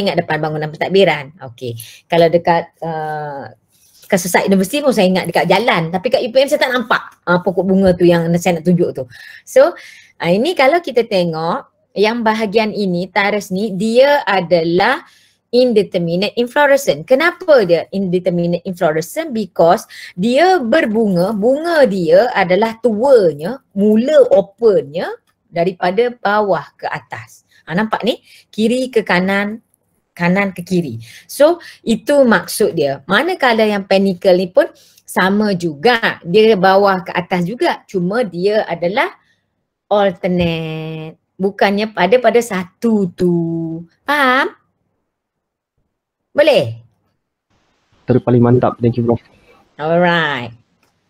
ingat depan bangunan pentadbiran. Okey. Kalau dekat uh, kesesat universiti pun saya ingat dekat jalan. Tapi kat UPM saya tak nampak uh, pokok bunga tu yang saya nak tunjuk tu. So uh, ini kalau kita tengok yang bahagian ini, taris ni, dia adalah indeterminate inflorescence. Kenapa dia indeterminate inflorescence? Because dia berbunga, bunga dia adalah tuanya, mula opennya daripada bawah ke atas. Ha, nampak ni? Kiri ke kanan, kanan ke kiri. So itu maksud dia. Manakala yang panikel ni pun sama juga. Dia bawah ke atas juga. Cuma dia adalah alternate. Bukannya pada pada satu tu. Faham? Boleh? Terpaling mantap. Thank you, Prof. Alright.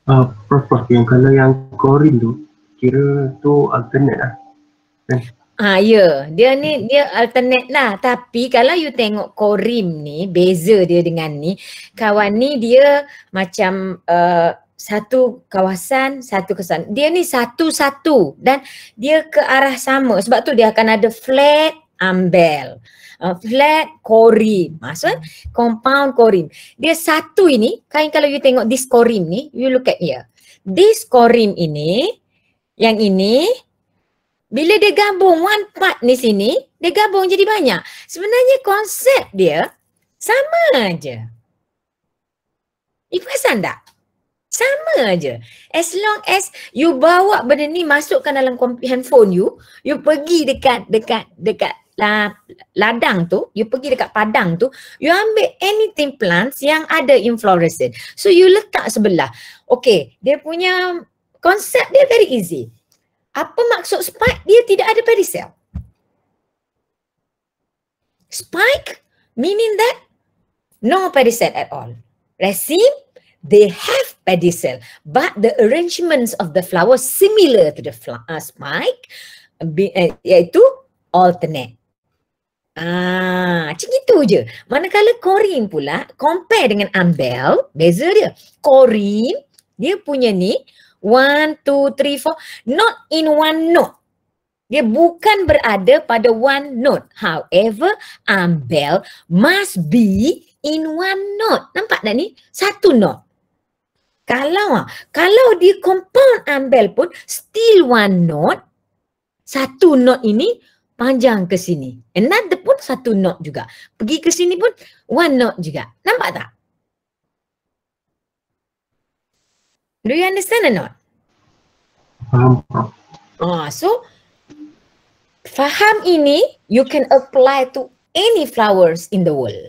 Uh, Prof, Prof, yang kalau yang korin tu, kira tu alternate lah. Eh, Ha, ya. Dia ni, dia alternate lah. Tapi kalau you tengok Korim ni, beza dia dengan ni, kawan ni dia macam uh, satu kawasan, satu kesan. Dia ni satu-satu dan dia ke arah sama. Sebab tu dia akan ada flat ambel. Uh, flat korim. Maksud ha, compound korim. Dia satu ini, kain kalau you tengok this korim ni, you look at here. This korim ini, yang ini, bila dia gabung one part ni sini, dia gabung jadi banyak. Sebenarnya konsep dia sama aja. Ibu perasan tak? Sama aja. As long as you bawa benda ni masukkan dalam handphone you, you pergi dekat dekat dekat ladang tu, you pergi dekat padang tu, you ambil anything plants yang ada inflorescence. So you letak sebelah. Okay, dia punya konsep dia very easy. Apa maksud spike? Dia tidak ada pericel. Spike meaning that no pericel at all. Resim, they have pedicel but the arrangements of the flower similar to the fl- uh, spike eh, iaitu alternate. Ah, macam itu je. Manakala korin pula compare dengan ambel, beza dia. Korin, dia punya ni One, two, three, four. Not in one note. Dia bukan berada pada one note. However, umbel must be in one note. Nampak tak ni? Satu note. Kalau ah, kalau di compound umbel pun still one note, satu note ini panjang ke sini. Another pun satu note juga. Pergi ke sini pun one note juga. Nampak tak? Do you understand or not? Faham. Ah, so faham ini you can apply to any flowers in the world.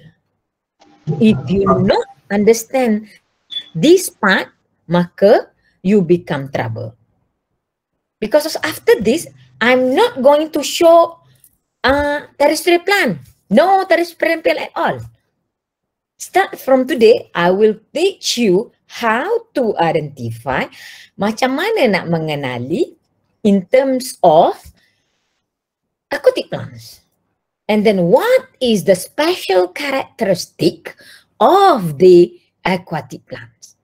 If you not understand this part, maka you become trouble. Because after this, I'm not going to show uh, terrestrial plant. No terrestrial plant at all. Start from today, I will teach you how to identify macam mana nak mengenali in terms of aquatic plants and then what is the special characteristic of the aquatic plants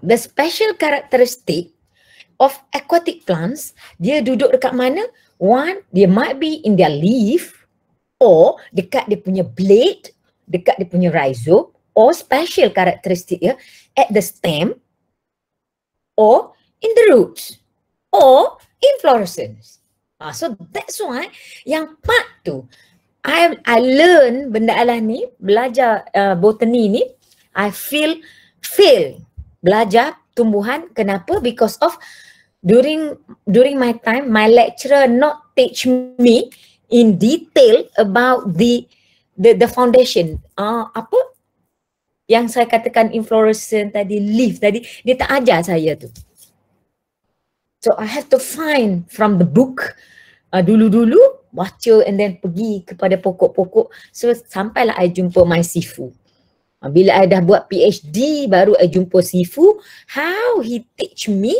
the special characteristic of aquatic plants dia duduk dekat mana one dia might be in their leaf or dekat dia punya blade dekat dia punya rhizome or special characteristic ya at the stem or in the roots or in inflorescence. Ah, so that's why yang part tu I I learn benda alah ni belajar uh, botani ni I feel feel belajar tumbuhan kenapa because of during during my time my lecturer not teach me in detail about the the the foundation ah uh, apa yang saya katakan inflorescence tadi leaf tadi dia tak ajar saya tu so i have to find from the book dulu uh, dulu-dulu baca and then pergi kepada pokok-pokok so sampailah i jumpa my sifu uh, bila i dah buat phd baru i jumpa sifu how he teach me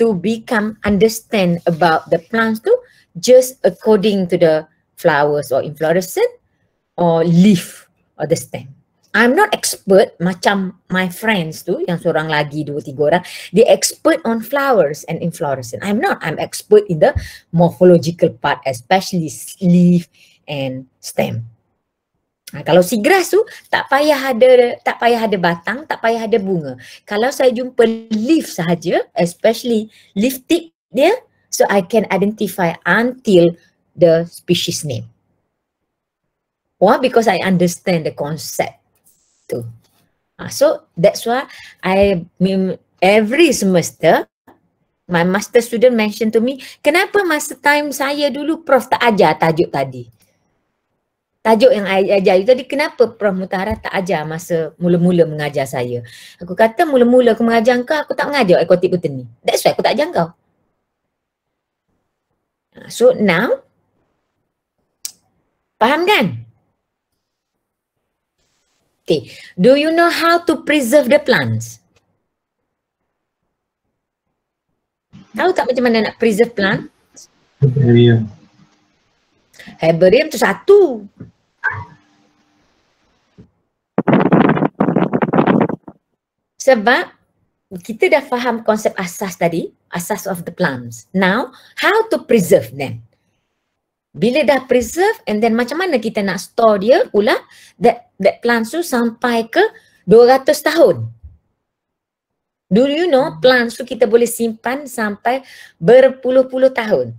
to become understand about the plants tu just according to the flowers or inflorescence or leaf or the stem I'm not expert macam my friends tu yang seorang lagi dua tiga orang they expert on flowers and inflorescence. I'm not. I'm expert in the morphological part especially leaf and stem. Nah, ha, kalau si grass tu tak payah ada tak payah ada batang, tak payah ada bunga. Kalau saya jumpa leaf sahaja, especially leaf tip dia, so I can identify until the species name. Why? Because I understand the concept tu. Uh, so that's why I mean every semester my master student mention to me, kenapa masa time saya dulu prof tak ajar tajuk tadi? Tajuk yang saya ajar you tadi, kenapa Prof Mutahara tak ajar masa mula-mula mengajar saya? Aku kata mula-mula aku mengajar kau, aku tak mengajar ekotik betul ni. That's why aku tak ajar kau. Ah, so now, faham kan? Okay, do you know how to preserve the plants? Tahu tak macam mana nak preserve plant? Herbarium. Herbarium tu satu. Sebab kita dah faham konsep asas tadi, asas of the plants. Now, how to preserve them? bila dah preserve and then macam mana kita nak store dia pula that that plants tu sampai ke 200 tahun. Do you know plants tu kita boleh simpan sampai berpuluh-puluh tahun.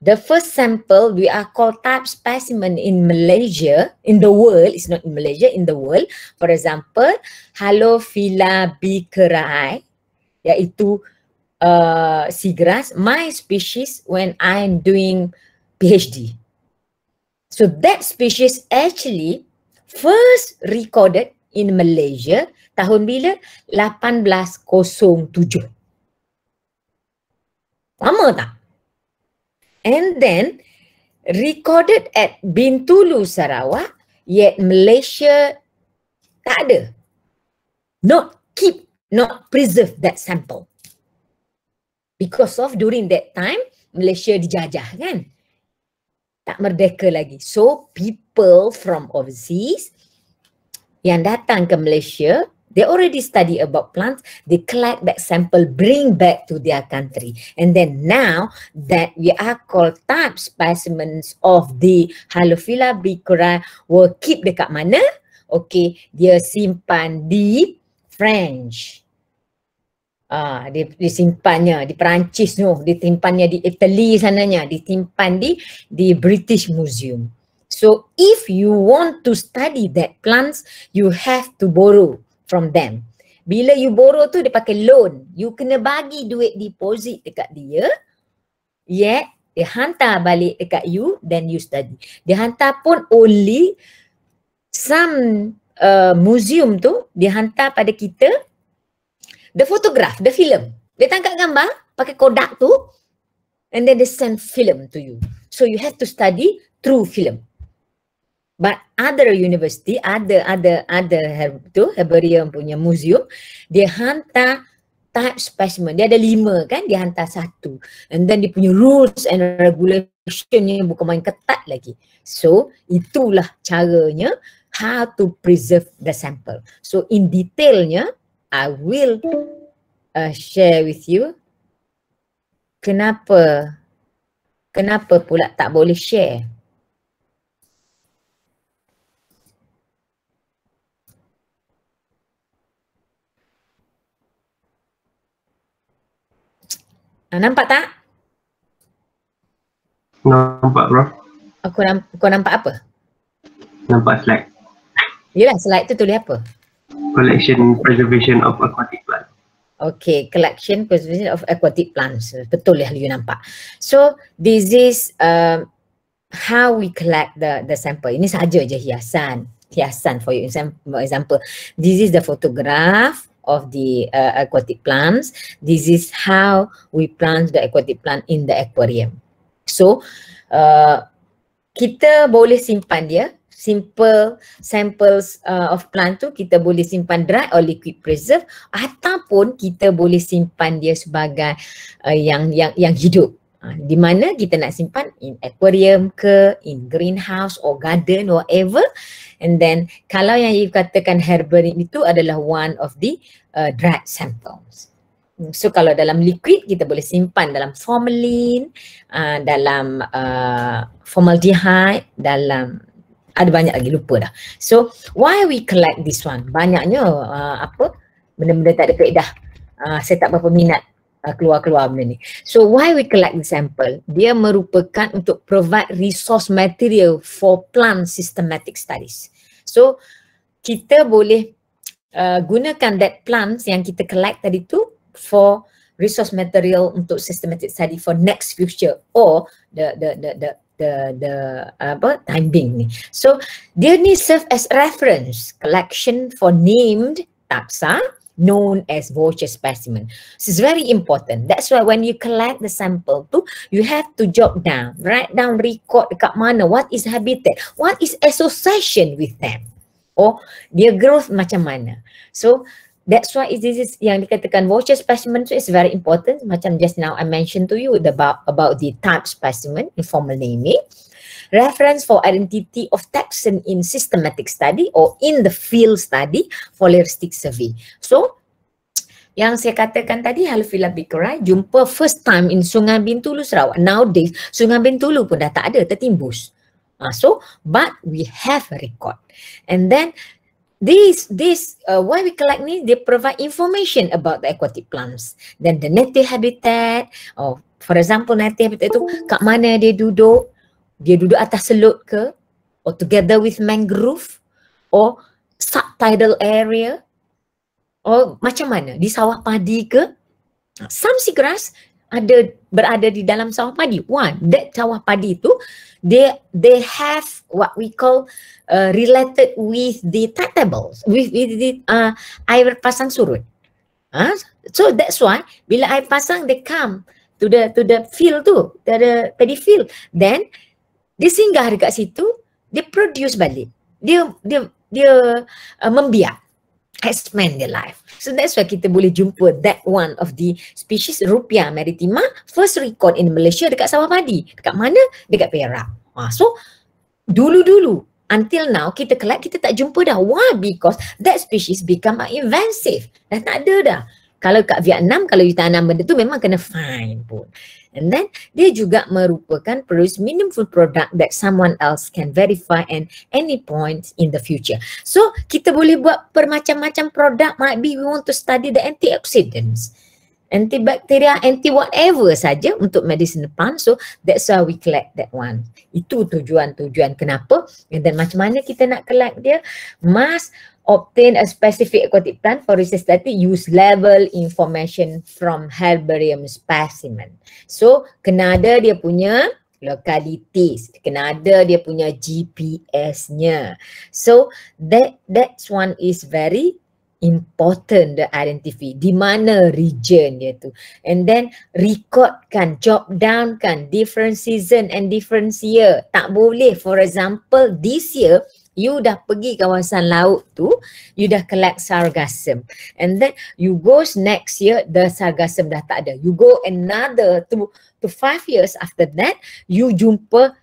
The first sample we are called type specimen in Malaysia, in the world, it's not in Malaysia, in the world. For example, Halophila bicarai, iaitu uh, seagrass, my species when I'm doing PhD. So that species actually first recorded in Malaysia tahun bila? 1807. Lama tak? And then recorded at Bintulu, Sarawak, yet Malaysia tak ada. Not keep, not preserve that sample. Because of during that time, Malaysia dijajah kan? tak merdeka lagi. So people from overseas yang datang ke Malaysia, they already study about plants, they collect back sample, bring back to their country. And then now that we are called type specimens of the Halophila bicura will keep dekat mana? Okay, dia simpan di French. Ah, ha, dia disimpannya di Perancis tu, ditimpannya di Italy sananya, ditimpan di di British Museum. So if you want to study that plants, you have to borrow from them. Bila you borrow tu dia pakai loan, you kena bagi duit deposit dekat dia. Yeah, dia hantar balik dekat you then you study. Dia hantar pun only some uh, museum tu dia hantar pada kita the photograph, the film. Dia tangkap gambar pakai Kodak tu and then they send film to you. So you have to study through film. But other university, ada ada ada tu herbarium punya museum, dia hantar type specimen. Dia ada lima kan, dia hantar satu. And then dia punya rules and regulation regulationnya bukan main ketat lagi. So itulah caranya how to preserve the sample. So in detailnya, I will uh, share with you kenapa kenapa pula tak boleh share. Nampak tak? Nampak, Prof. Aku nampak, kau nampak apa? Nampak slide. Yelah, slide tu tulis apa? collection preservation of aquatic plants. Okay, collection preservation of aquatic plants. Betul ya, you nampak. So this is uh, how we collect the the sample. Ini saja je hiasan, hiasan for you. For example, this is the photograph of the uh, aquatic plants. This is how we plant the aquatic plant in the aquarium. So uh, kita boleh simpan dia simple samples uh, of plant tu kita boleh simpan dry or liquid preserve ataupun kita boleh simpan dia sebagai uh, yang yang yang hidup uh, di mana kita nak simpan in aquarium ke in greenhouse or garden or ever and then kalau yang you katakan herbarium itu adalah one of the uh, dry samples hmm, So kalau dalam liquid kita boleh simpan dalam formalin, uh, dalam uh, formaldehyde, dalam ada banyak lagi lupa dah. So why we collect this one? Banyaknya uh, apa benda-benda tak ada faedah. Uh, saya tak berapa minat uh, keluar-keluar benda ni. So why we collect the sample? Dia merupakan untuk provide resource material for plant systematic studies. So kita boleh uh, gunakan that plants yang kita collect tadi tu for resource material untuk systematic study for next future or the the the the the the uh, apa time being ni. So dia ni serve as reference collection for named taxa ah, known as voucher specimen. So it's very important. That's why when you collect the sample tu, you have to jot down, write down, record dekat mana, what is habitat, what is association with them. Oh, dia growth macam mana. So, That's why this is yang dikatakan voucher specimen tu is very important. Macam just now I mentioned to you about about the type specimen, informal naming. Reference for identity of taxon in systematic study or in the field study for heuristic survey. So, yang saya katakan tadi Halifila Bikerai jumpa first time in Sungai Bintulu Sarawak. Nowadays, Sungai Bintulu pun dah tak ada, tertimbus. Uh, so, but we have a record. And then, this this uh, why we collect this they provide information about the aquatic plants then the native habitat or for example native habitat itu oh. kat mana dia duduk dia duduk atas selut ke or together with mangrove or subtidal area or macam mana di sawah padi ke some seagrass ada berada di dalam sawah padi. One, that sawah padi itu they they have what we call uh, related with the tables with, with the uh, air pasang surut. Huh? Ah, so that's why bila air pasang they come to the to the field tu, to the paddy field. Then dia singgah dekat situ, they produce balik. Dia dia dia uh, membiak has meant their life. So that's why kita boleh jumpa that one of the species Rupiah maritima first record in Malaysia dekat Sawah Padi. Dekat mana? Dekat Perak. Ha, so dulu-dulu until now kita kelak kita tak jumpa dah. Why? Because that species become invasive. Dah tak ada dah. Kalau kat Vietnam kalau you tanam benda tu memang kena fine pun. And then dia juga merupakan produce meaningful product that someone else can verify and any point in the future. So kita boleh buat bermacam-macam produk might be we want to study the antioxidants antibakteria, anti whatever saja untuk medicine depan. So that's why we collect that one. Itu tujuan-tujuan kenapa dan macam mana kita nak collect dia. Must obtain a specific aquatic plant for research study, use level information from herbarium specimen. So, kena ada dia punya localities, kena ada dia punya GPS-nya. So, that that one is very important the identify di mana region dia tu and then recordkan job down kan different season and different year tak boleh for example this year you dah pergi kawasan laut tu, you dah collect sargassum. And then you go next year, the sargassum dah tak ada. You go another to, to five years after that, you jumpa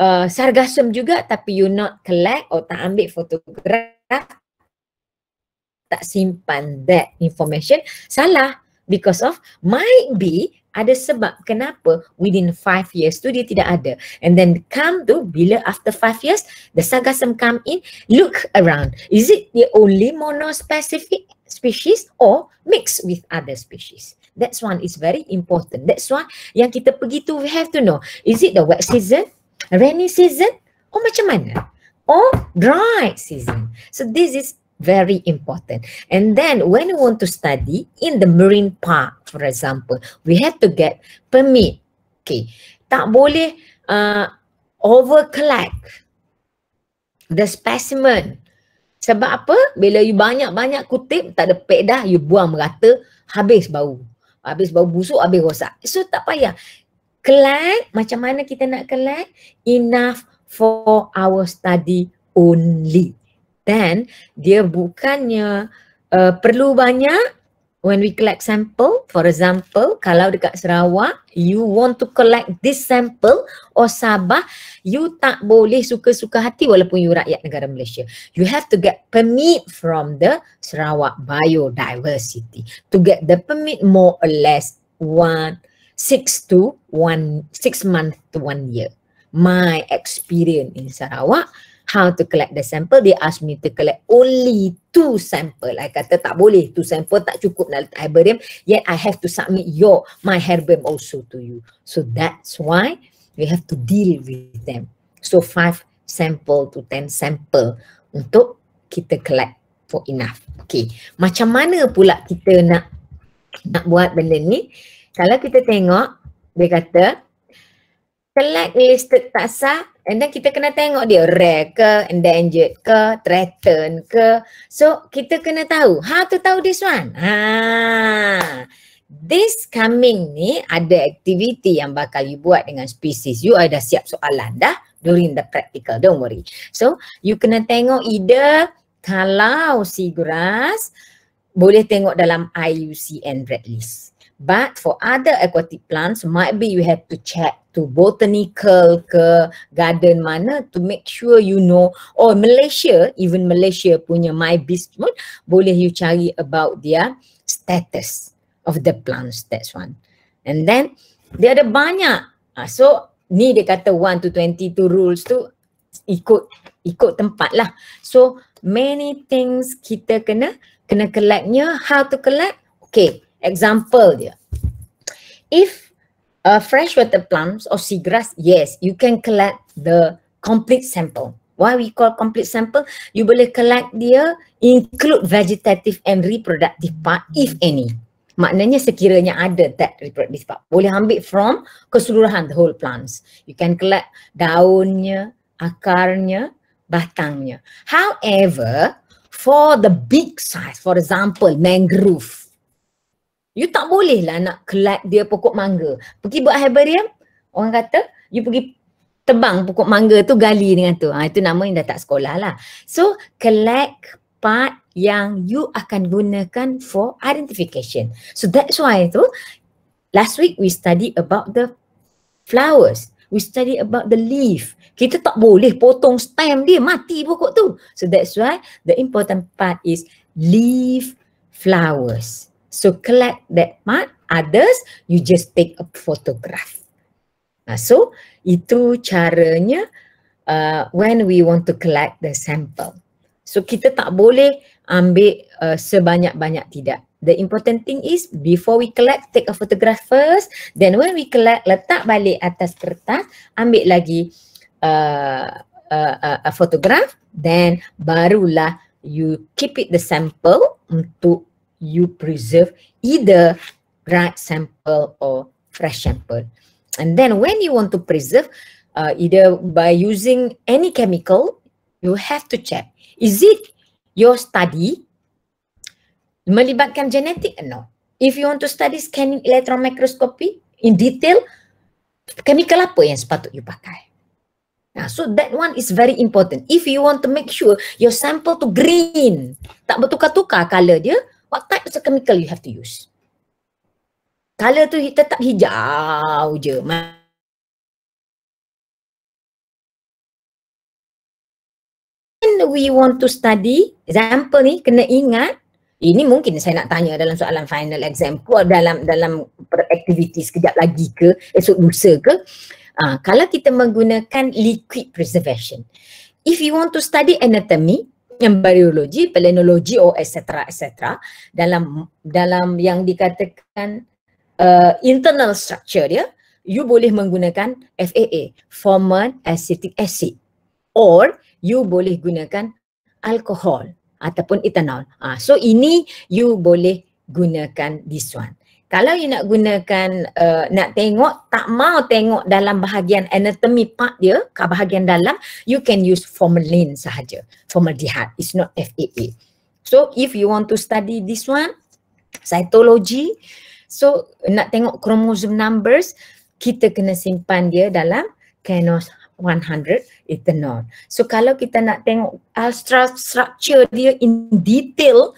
uh, sargassum juga tapi you not collect atau tak ambil fotograf, tak simpan that information, salah. Because of might be ada sebab kenapa within five years tu dia tidak ada. And then come tu bila after five years the sargassum come in, look around. Is it the only monospecific species or mixed with other species? That's one is very important. That's why yang kita pergi tu we have to know. Is it the wet season, rainy season, or macam mana? Or dry season. So this is very important. And then when we want to study in the marine park, for example, we have to get permit. Okay, tak boleh uh, over collect the specimen. Sebab apa? Bila you banyak-banyak kutip, tak ada pek dah, you buang merata, habis bau. Habis bau busuk, habis rosak. So tak payah. Collect, macam mana kita nak collect? Enough for our study only then dia bukannya uh, perlu banyak when we collect sample for example kalau dekat Sarawak you want to collect this sample or Sabah you tak boleh suka-suka hati walaupun you rakyat negara Malaysia you have to get permit from the Sarawak biodiversity to get the permit more or less one six to one six month to one year my experience in Sarawak how to collect the sample. They ask me to collect only two sample. I kata tak boleh. Two sample tak cukup nak letak herbarium. Yet I have to submit your, my herbarium also to you. So that's why we have to deal with them. So five sample to ten sample untuk kita collect for enough. Okay. Macam mana pula kita nak nak buat benda ni? Kalau kita tengok, dia kata, collect listed tak sah, And then kita kena tengok dia rare ke, endangered ke, threatened ke. So kita kena tahu. How to tahu this one? Ha. This coming ni ada aktiviti yang bakal you buat dengan species. You ada siap soalan dah during the practical. Don't worry. So you kena tengok either kalau si grass boleh tengok dalam IUCN red list. But for other aquatic plants, might be you have to check to botanical ke garden mana to make sure you know. Or oh, Malaysia, even Malaysia punya my beast pun boleh you cari about their status of the plants. That's one. And then, there ada banyak. Ah, so, ni dia kata 1 to 22 rules tu ikut ikut tempat lah. So, many things kita kena kena collectnya. How to collect? Okay, example dia. If a water plants or seagrass, yes, you can collect the complete sample. Why we call complete sample? You boleh collect dia include vegetative and reproductive part if any. Maknanya sekiranya ada that reproductive part. Boleh ambil from keseluruhan the whole plants. You can collect daunnya, akarnya, batangnya. However, for the big size, for example, mangrove, You tak boleh lah nak kelat dia pokok mangga. Pergi buat herbarium, orang kata, you pergi tebang pokok mangga tu, gali dengan tu. Ha, itu nama yang dah tak sekolah lah. So, collect part yang you akan gunakan for identification. So, that's why tu, last week we study about the flowers. We study about the leaf. Kita tak boleh potong stem dia, mati pokok tu. So, that's why the important part is leaf flowers. So collect that mud, others, you just take a photograph. Uh, so itu caranya uh, when we want to collect the sample. So kita tak boleh ambil uh, sebanyak-banyak tidak. The important thing is before we collect, take a photograph first. Then when we collect, letak balik atas kertas, ambil lagi uh, uh, uh a photograph. Then barulah you keep it the sample untuk you preserve either dried sample or fresh sample. And then when you want to preserve, uh, either by using any chemical, you have to check. Is it your study melibatkan genetik or not? If you want to study scanning electron microscopy in detail, chemical apa yang sepatut you pakai? Nah, so that one is very important. If you want to make sure your sample to green, tak bertukar-tukar color dia, What type of chemical you have to use? Color tu tetap hijau je. When we want to study, example ni kena ingat, ini mungkin saya nak tanya dalam soalan final exam ke dalam dalam aktiviti sekejap lagi ke, esok lusa ke. Uh, kalau kita menggunakan liquid preservation. If you want to study anatomy, embryology, palynology oh etc etc dalam dalam yang dikatakan uh, internal structure dia, you boleh menggunakan FAA, formal acetic acid or you boleh gunakan alkohol ataupun etanol. Ah uh, so ini you boleh gunakan this one kalau you nak gunakan uh, nak tengok tak mau tengok dalam bahagian anatomy part dia ke bahagian dalam you can use formalin sahaja formaldehyde it's not FAA so if you want to study this one cytology so nak tengok chromosome numbers kita kena simpan dia dalam kenos 100 ethanol. So kalau kita nak tengok astral uh, structure dia in detail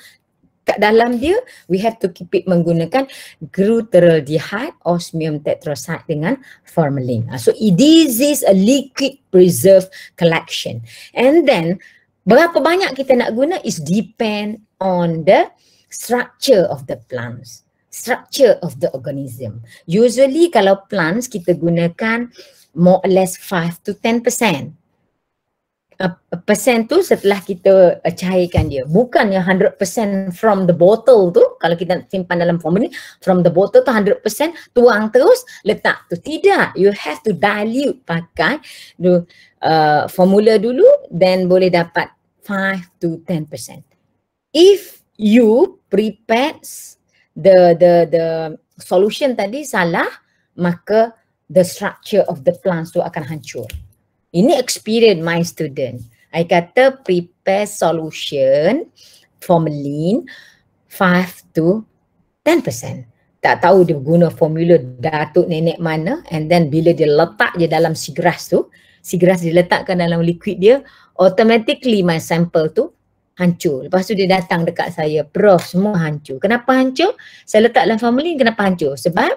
kat dalam dia we have to keep it menggunakan glutaraldehyde osmium tetroside dengan formalin. Ah, so this is a liquid preserve collection. And then berapa banyak kita nak guna is depend on the structure of the plants. Structure of the organism. Usually kalau plants kita gunakan more or less 5 to 10% persen tu setelah kita uh, cairkan dia. bukan yang 100% from the bottle tu, kalau kita simpan dalam formula ni, from the bottle tu 100% tuang terus, letak tu. Tidak, you have to dilute pakai the, uh, formula dulu, then boleh dapat 5 to 10%. If you prepare the the the solution tadi salah, maka the structure of the plants tu akan hancur. Ini experience my student. I kata prepare solution formalin 5 to 10%. Tak tahu dia guna formula datuk nenek mana and then bila dia letak je dalam si sigras tu, si sigras diletakkan dalam liquid dia, automatically my sample tu hancur. Lepas tu dia datang dekat saya, prof semua hancur. Kenapa hancur? Saya letak dalam formalin kenapa hancur? Sebab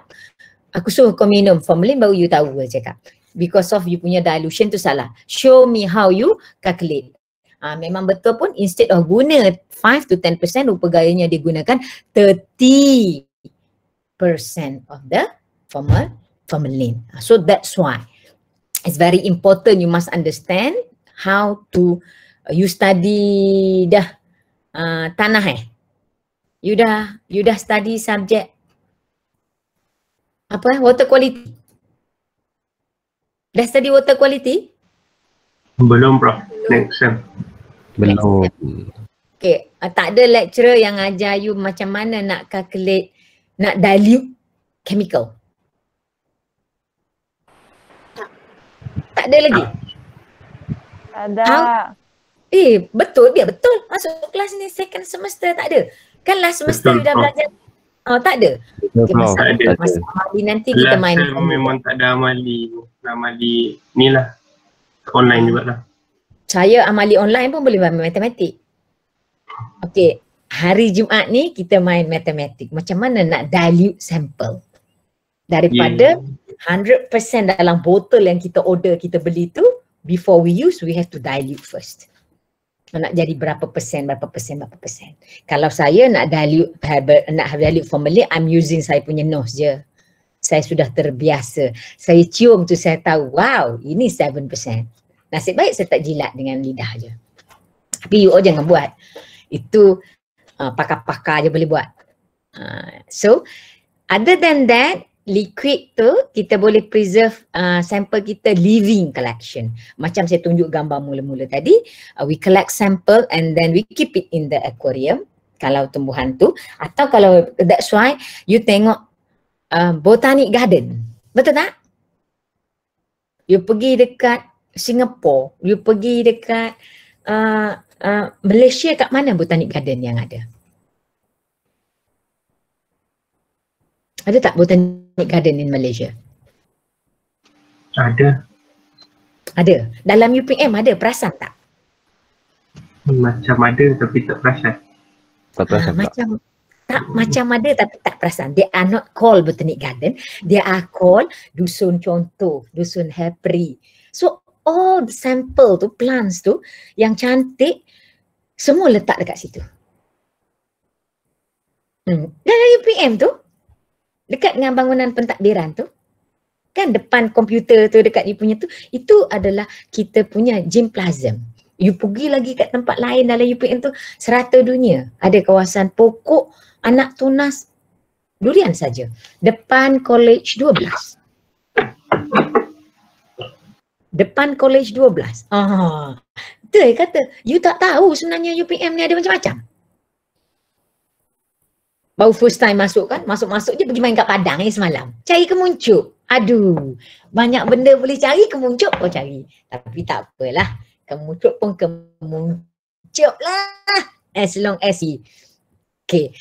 aku suruh kau minum formalin baru you tahu Saya cakap because of you punya dilution tu salah. Show me how you calculate. Ah, ha, memang betul pun instead of guna 5 to 10% rupa gayanya digunakan 30% of the formal formalin. Ah, so that's why it's very important you must understand how to uh, you study dah uh, tanah eh. You dah you dah study subjek apa eh water quality. Dah study water quality? Belum, Prof. Next sem. Belum. Okay. Uh, tak ada lecturer yang ajar you macam mana nak calculate, nak dilute chemical. Tak. Tak ada lagi? Ada. Ah. Eh, betul. Biar ya, betul. Masuk kelas ni second semester tak ada. Kan last semester betul, dah prof. belajar. Oh, tak ada? Okay, masa, tak ada. Masa amali nanti kita main. Last memang tak ada amali amali ni lah online hmm. juga lah saya amali online pun boleh main matematik Okay, hari Jumaat ni kita main matematik macam mana nak dilute sample daripada yeah. Ya. 100% dalam botol yang kita order kita beli tu before we use we have to dilute first nak jadi berapa persen, berapa persen, berapa persen. Kalau saya nak dilute, have, nak dilute formalin, I'm using saya punya nose je saya sudah terbiasa. Saya cium tu saya tahu, wow, ini 7%. Nasib baik saya tak jilat dengan lidah je. Tapi you all jangan buat. Itu uh, pakar-pakar je boleh buat. Uh, so, other than that, liquid tu kita boleh preserve uh, sample kita living collection. Macam saya tunjuk gambar mula-mula tadi, uh, we collect sample and then we keep it in the aquarium kalau tumbuhan tu atau kalau that's why you tengok Ah, Botanic Garden. Betul tak? You pergi dekat Singapore, you pergi dekat uh, uh, Malaysia kat mana Botanic Garden yang ada? Ada tak Botanic Garden in Malaysia? Ada. Ada. Dalam UPM ada perasan tak? Macam ada tapi tak perasan. Tak perasan. Ha, tak. Macam tak macam ada tapi tak perasan. They are not called Botanic Garden. They are called Dusun Contoh, Dusun happy. So all the sample tu, plants tu yang cantik semua letak dekat situ. Hmm. Dan UPM tu dekat dengan bangunan pentadbiran tu kan depan komputer tu dekat you punya tu itu adalah kita punya gym plasm. You pergi lagi kat tempat lain dalam UPM tu serata dunia. Ada kawasan pokok, anak tunas durian saja depan college 12 depan college 12 ah tu kata you tak tahu sebenarnya UPM ni ada macam-macam baru first time masuk kan masuk-masuk je pergi main kat padang ni eh, semalam cari kemuncuk aduh banyak benda boleh cari kemuncuk kau cari tapi tak apalah kemuncuk pun kemuncuk lah as long as he okay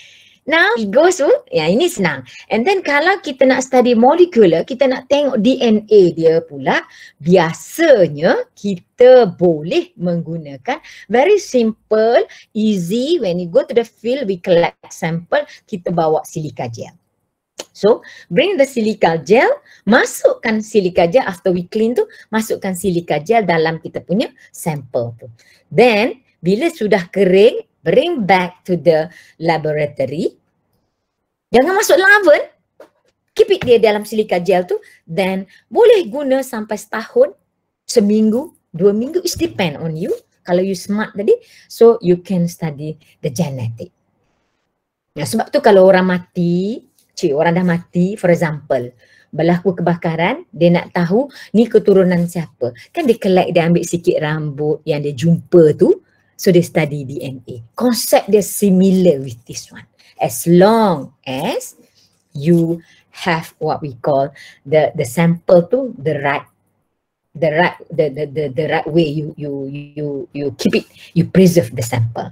Now, ego tu, ya ini senang. And then kalau kita nak study molecular, kita nak tengok DNA dia pula, biasanya kita boleh menggunakan very simple, easy when you go to the field, we collect sample, kita bawa silika gel. So, bring the silica gel, masukkan silica gel after we clean tu, masukkan silica gel dalam kita punya sample tu. Then, bila sudah kering, bring back to the laboratory, Jangan masuk dalam oven. Keep it dia dalam silika gel tu. Then boleh guna sampai setahun, seminggu, dua minggu. It depend on you. Kalau you smart tadi. So you can study the genetic. Nah sebab tu kalau orang mati, cik, orang dah mati, for example, berlaku kebakaran, dia nak tahu ni keturunan siapa. Kan dia collect, dia ambil sikit rambut yang dia jumpa tu. So dia study DNA. Konsep dia similar with this one as long as you have what we call the the sample to the right the right the the the, the right way you you you you keep it you preserve the sample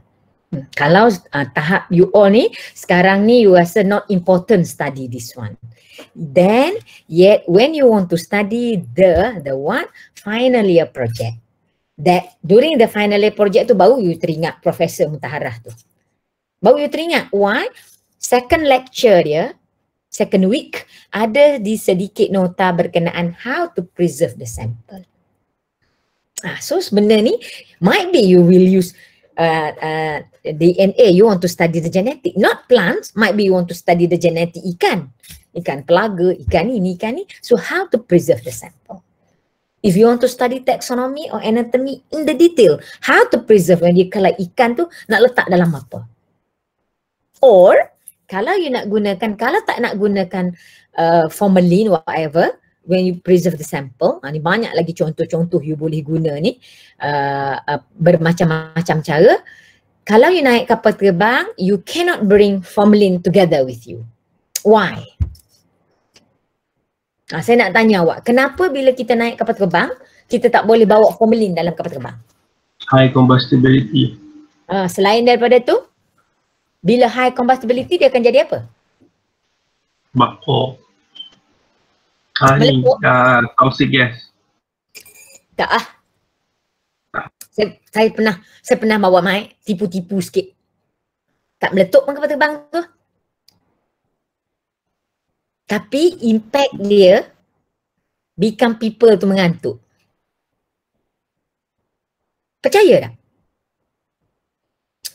hmm. kalau uh, tahap you all ni sekarang ni you rasa not important study this one then yet when you want to study the the one finally a project that during the final year project tu baru you teringat profesor mutaharah tu Baru you teringat why? Second lecture dia, second week, ada di sedikit nota berkenaan how to preserve the sample. Ah, so sebenarnya ni, might be you will use uh, uh, DNA, you want to study the genetic. Not plants, might be you want to study the genetic ikan. Ikan pelaga, ikan ini, ikan ini. So how to preserve the sample. If you want to study taxonomy or anatomy in the detail, how to preserve when you collect ikan tu nak letak dalam apa? or kalau you nak gunakan kalau tak nak gunakan uh, formalin whatever when you preserve the sample ha, ni banyak lagi contoh-contoh you boleh guna ni uh, uh, bermacam-macam cara kalau you naik kapal terbang you cannot bring formalin together with you why ha, saya nak tanya awak kenapa bila kita naik kapal terbang kita tak boleh bawa formalin dalam kapal terbang high combustibility uh, selain daripada tu bila high combustibility dia akan jadi apa? Bakok. Ah uh, toxic gas. Tak ah. Saya, saya pernah saya pernah bawa mai tipu-tipu sikit. Tak meletup pun kepada bang tu. Tapi impact dia become people tu mengantuk. Percaya tak?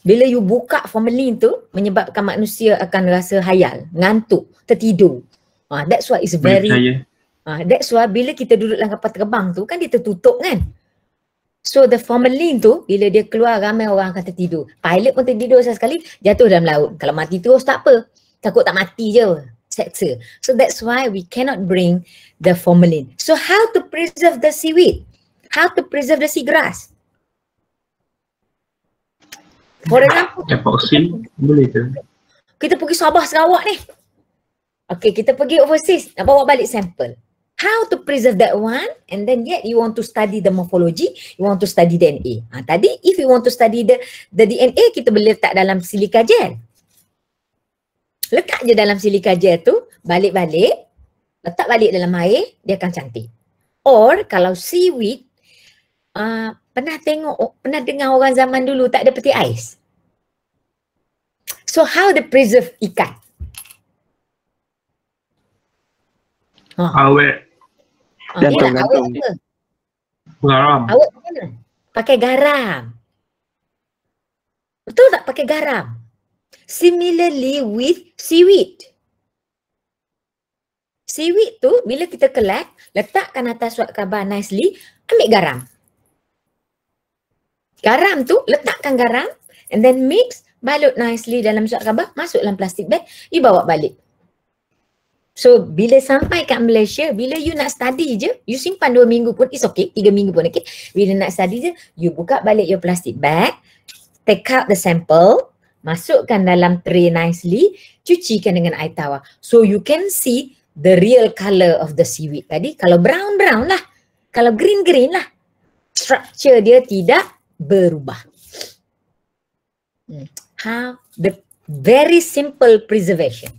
bila you buka formalin tu menyebabkan manusia akan rasa hayal, ngantuk, tertidur. Ha, that's why it's very ha, that's why bila kita duduk dalam kapal terbang tu kan dia tertutup kan. So the formalin tu bila dia keluar ramai orang akan tertidur. Pilot pun tertidur sekali jatuh dalam laut. Kalau mati terus tak apa. Takut tak mati je seksa. So that's why we cannot bring the formalin. So how to preserve the seaweed? How to preserve the seagrass? Korea kan? Epoxy eh, boleh ke? Kita pergi Sabah Sarawak ni. Okay, kita pergi overseas. Nak bawa balik sampel. How to preserve that one and then yet you want to study the morphology, you want to study DNA. Ha, tadi if you want to study the the DNA, kita boleh letak dalam silika gel. Letak je dalam silika gel tu, balik-balik, letak balik dalam air, dia akan cantik. Or kalau seaweed, uh, pernah tengok pernah dengar orang zaman dulu tak ada peti ais so how the preserve ikan huh. Ha. Ah, awet gantung gantung garam awet mana pakai garam betul tak pakai garam similarly with seaweed seaweed tu bila kita kelat letakkan atas suap kabar nicely ambil garam garam tu, letakkan garam and then mix, balut nicely dalam syak khabar, masuk dalam plastik bag, you bawa balik. So bila sampai kat Malaysia, bila you nak study je, you simpan dua minggu pun it's okay, tiga minggu pun okay. Bila nak study je, you buka balik your plastik bag, take out the sample, masukkan dalam tray nicely, cuci kan dengan air tawar. So you can see the real colour of the seaweed tadi. Kalau brown-brown lah. Kalau green-green lah. Structure dia tidak berubah. How hmm. the very simple preservation.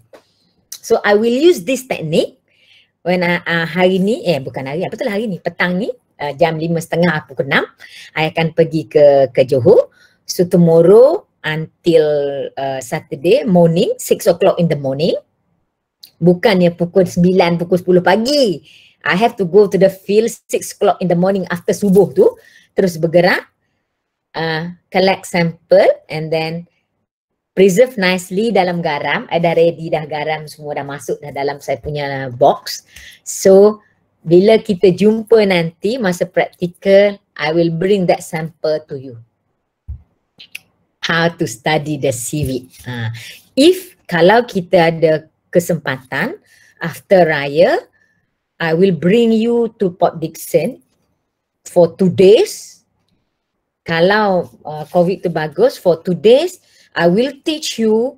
So I will use this technique when I, uh, uh, hari ni eh bukan hari apa tu lah hari ni petang ni uh, jam lima setengah pukul enam, I akan pergi ke ke Johor. So tomorrow until uh, Saturday morning six o'clock in the morning. Bukannya pukul sembilan pukul sepuluh pagi. I have to go to the field six o'clock in the morning after subuh tu terus bergerak Ah, collect sample and then preserve nicely dalam garam. I dah ready dah garam semua dah masuk dah dalam saya punya box. So bila kita jumpa nanti masa praktikal, I will bring that sample to you. How to study the CV. Uh, ah, if kalau kita ada kesempatan after raya, I will bring you to Port Dixon for two days kalau uh, COVID tu bagus, for two days, I will teach you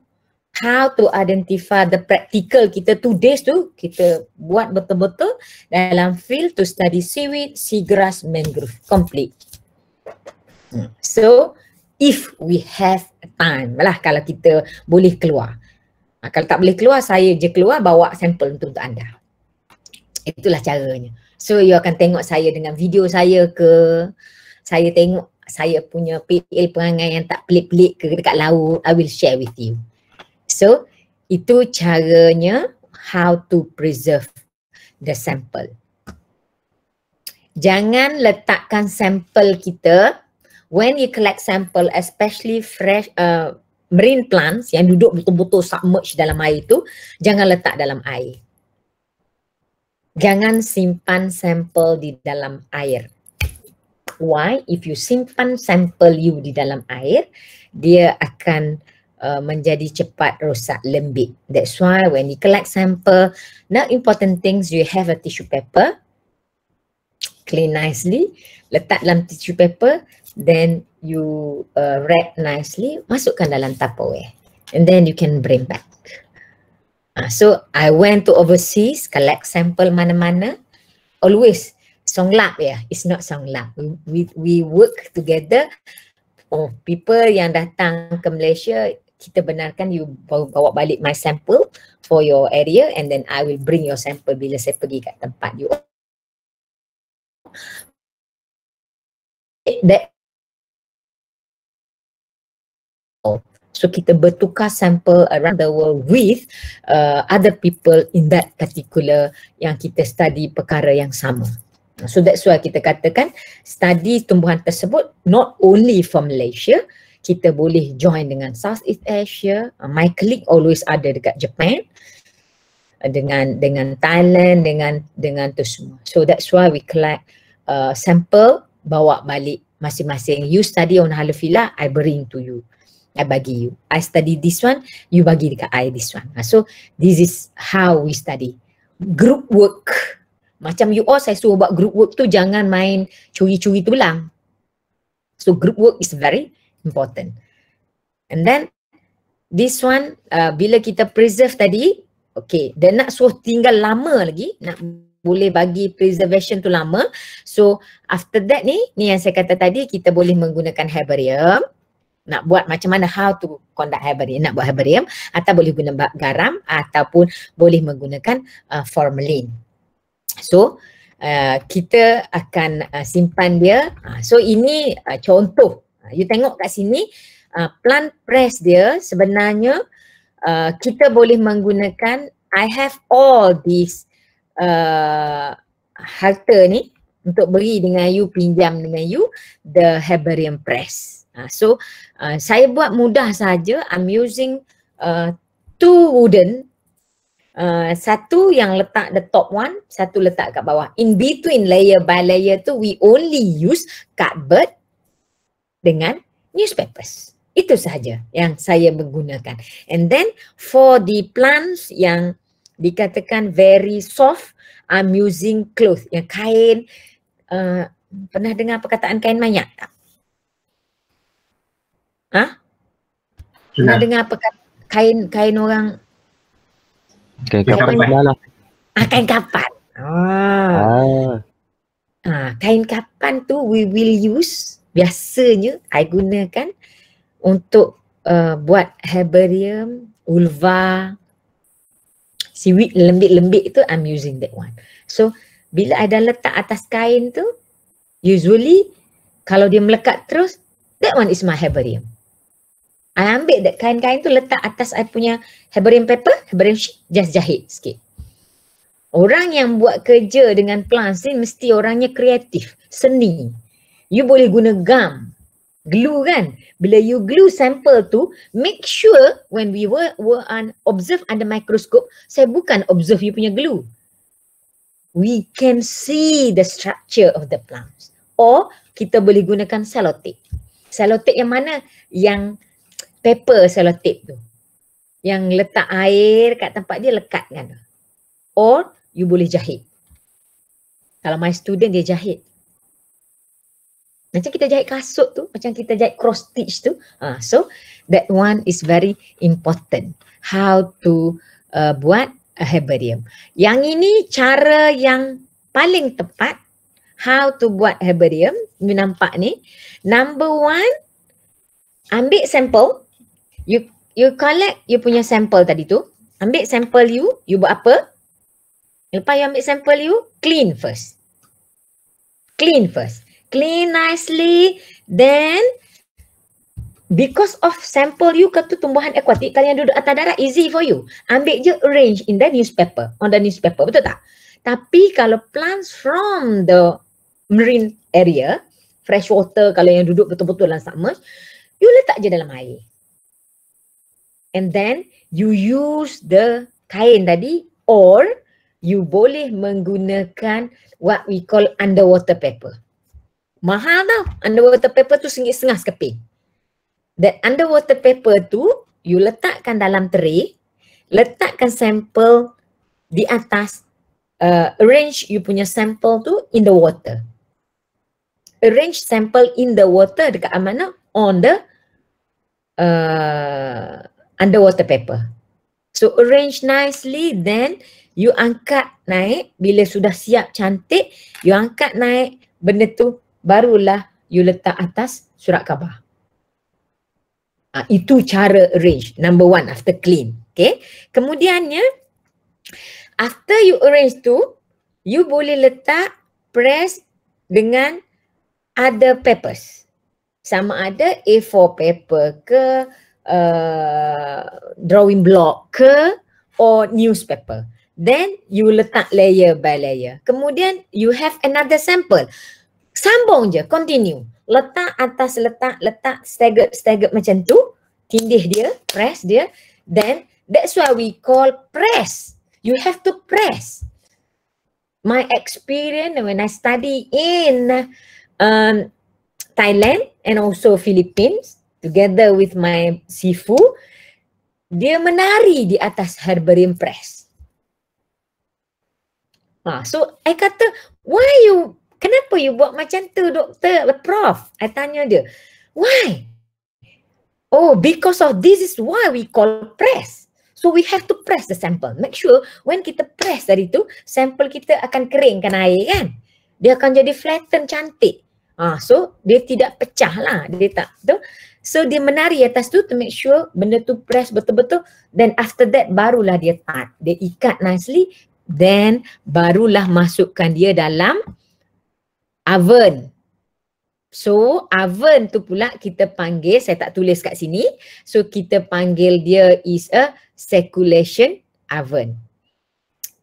how to identify the practical kita two days tu, kita buat betul-betul dalam field to study seaweed, seagrass, mangrove, complete. Hmm. So, if we have time lah kalau kita boleh keluar. Ha, kalau tak boleh keluar, saya je keluar bawa sampel untuk, untuk anda. Itulah caranya. So, you akan tengok saya dengan video saya ke, saya tengok saya punya PL perangai yang tak pelik-pelik ke dekat laut, I will share with you. So, itu caranya how to preserve the sample. Jangan letakkan sample kita when you collect sample especially fresh uh, marine plants yang duduk betul-betul submerged dalam air itu, jangan letak dalam air. Jangan simpan sampel di dalam air why if you simpan sampel you di dalam air dia akan uh, menjadi cepat rosak lembik that's why when you collect sampel now important things you have a tissue paper clean nicely letak dalam tissue paper then you uh, wrap nicely masukkan dalam tupperware and then you can bring back uh, so i went to overseas collect sampel mana-mana always song ya yeah. it's not song we, we we work together oh people yang datang ke Malaysia kita benarkan you bawa, balik my sample for your area and then i will bring your sample bila saya pergi kat tempat you that oh so kita bertukar sampel around the world with uh, other people in that particular yang kita study perkara yang sama So that's why kita katakan study tumbuhan tersebut not only from Malaysia, kita boleh join dengan Southeast Asia. Uh, my colleague always ada dekat Japan uh, dengan dengan Thailand dengan dengan tu semua. So that's why we collect uh, sample bawa balik masing-masing. You study on halofila, I bring to you. I bagi you. I study this one, you bagi dekat I this one. Uh, so this is how we study. Group work. Macam you all saya suruh buat group work tu jangan main curi-curi tulang. So group work is very important. And then this one uh, bila kita preserve tadi, okay, dia nak suruh tinggal lama lagi, nak boleh bagi preservation tu lama. So after that ni, ni yang saya kata tadi kita boleh menggunakan herbarium. Nak buat macam mana how to conduct herbarium, nak buat herbarium atau boleh guna garam ataupun boleh menggunakan uh, formalin. So uh, kita akan uh, simpan dia. Uh, so ini uh, contoh. Uh, you tengok kat sini uh, plant press dia sebenarnya uh, kita boleh menggunakan I have all this uh, harta ni untuk beri dengan you, pinjam dengan you the herbarium press. Uh, so uh, saya buat mudah saja. I'm using uh, two wooden Uh, satu yang letak the top one, satu letak kat bawah. In between layer by layer tu, we only use cardboard dengan newspapers. Itu sahaja yang saya menggunakan. And then for the plants yang dikatakan very soft, I'm using cloth. Yang kain, uh, pernah dengar perkataan kain mayat tak? Ha? Pernah dengar perkataan kain kain orang Kain kapan lah. lah. Akan kapan. Ah. ah. Ha, kain kapan tu we will use biasanya I gunakan untuk uh, buat herbarium, ulva, siwit lembik-lembik tu I'm using that one. So bila I dah letak atas kain tu usually kalau dia melekat terus that one is my herbarium. I ambil that kain-kain tu letak atas I punya herbarium paper, herbarium sheet, just jahit sikit. Orang yang buat kerja dengan plants ni mesti orangnya kreatif, seni. You boleh guna gum, glue kan? Bila you glue sampel tu, make sure when we were, were on observe under microscope, saya bukan observe you punya glue. We can see the structure of the plants. Or kita boleh gunakan selotip. Selotip yang mana? Yang paper selotip tu yang letak air kat tempat dia lekat kan or you boleh jahit kalau my student dia jahit macam kita jahit kasut tu macam kita jahit cross stitch tu uh, so that one is very important how to uh, buat a herbarium yang ini cara yang paling tepat how to buat herbarium you nampak ni number one ambil sampel You you collect you punya sampel tadi tu. Ambil sampel you, you buat apa? Lepas you ambil sampel you, clean first. Clean first. Clean nicely. Then, because of sampel you, tu tumbuhan kalau yang duduk atas darah, easy for you. Ambil je arrange in the newspaper. On the newspaper, betul tak? Tapi kalau plants from the marine area, fresh water, kalau yang duduk betul-betul dalam submerge, you letak je dalam air and then you use the kain tadi or you boleh menggunakan what we call underwater paper. Mahal tau. Underwater paper tu sengit sengah sekeping. That underwater paper tu you letakkan dalam tray, letakkan sampel di atas, uh, arrange you punya sampel tu in the water. Arrange sampel in the water dekat mana? On the uh, underwater paper. So arrange nicely then you angkat naik bila sudah siap cantik you angkat naik benda tu barulah you letak atas surat khabar. Ha, itu cara arrange number one after clean. Okay. Kemudiannya after you arrange tu you boleh letak press dengan other papers. Sama ada A4 paper ke, Uh, drawing block ke or newspaper. Then you letak layer by layer. Kemudian you have another sample. Sambung je, continue. Letak atas letak, letak stagger stagger macam tu. Tindih dia, press dia. Then that's why we call press. You have to press. My experience when I study in um, Thailand and also Philippines, together with my sifu dia menari di atas herbarium press ha, so I kata why you kenapa you buat macam tu doktor prof I tanya dia why oh because of this is why we call press So we have to press the sample. Make sure when kita press dari tu, sample kita akan kering kena air kan. Dia akan jadi flatten cantik. ha, so dia tidak pecah lah. Dia tak tu. So dia menari atas tu to make sure benda tu press betul-betul then after that barulah dia tat. Dia ikat nicely then barulah masukkan dia dalam oven. So oven tu pula kita panggil, saya tak tulis kat sini. So kita panggil dia is a circulation oven.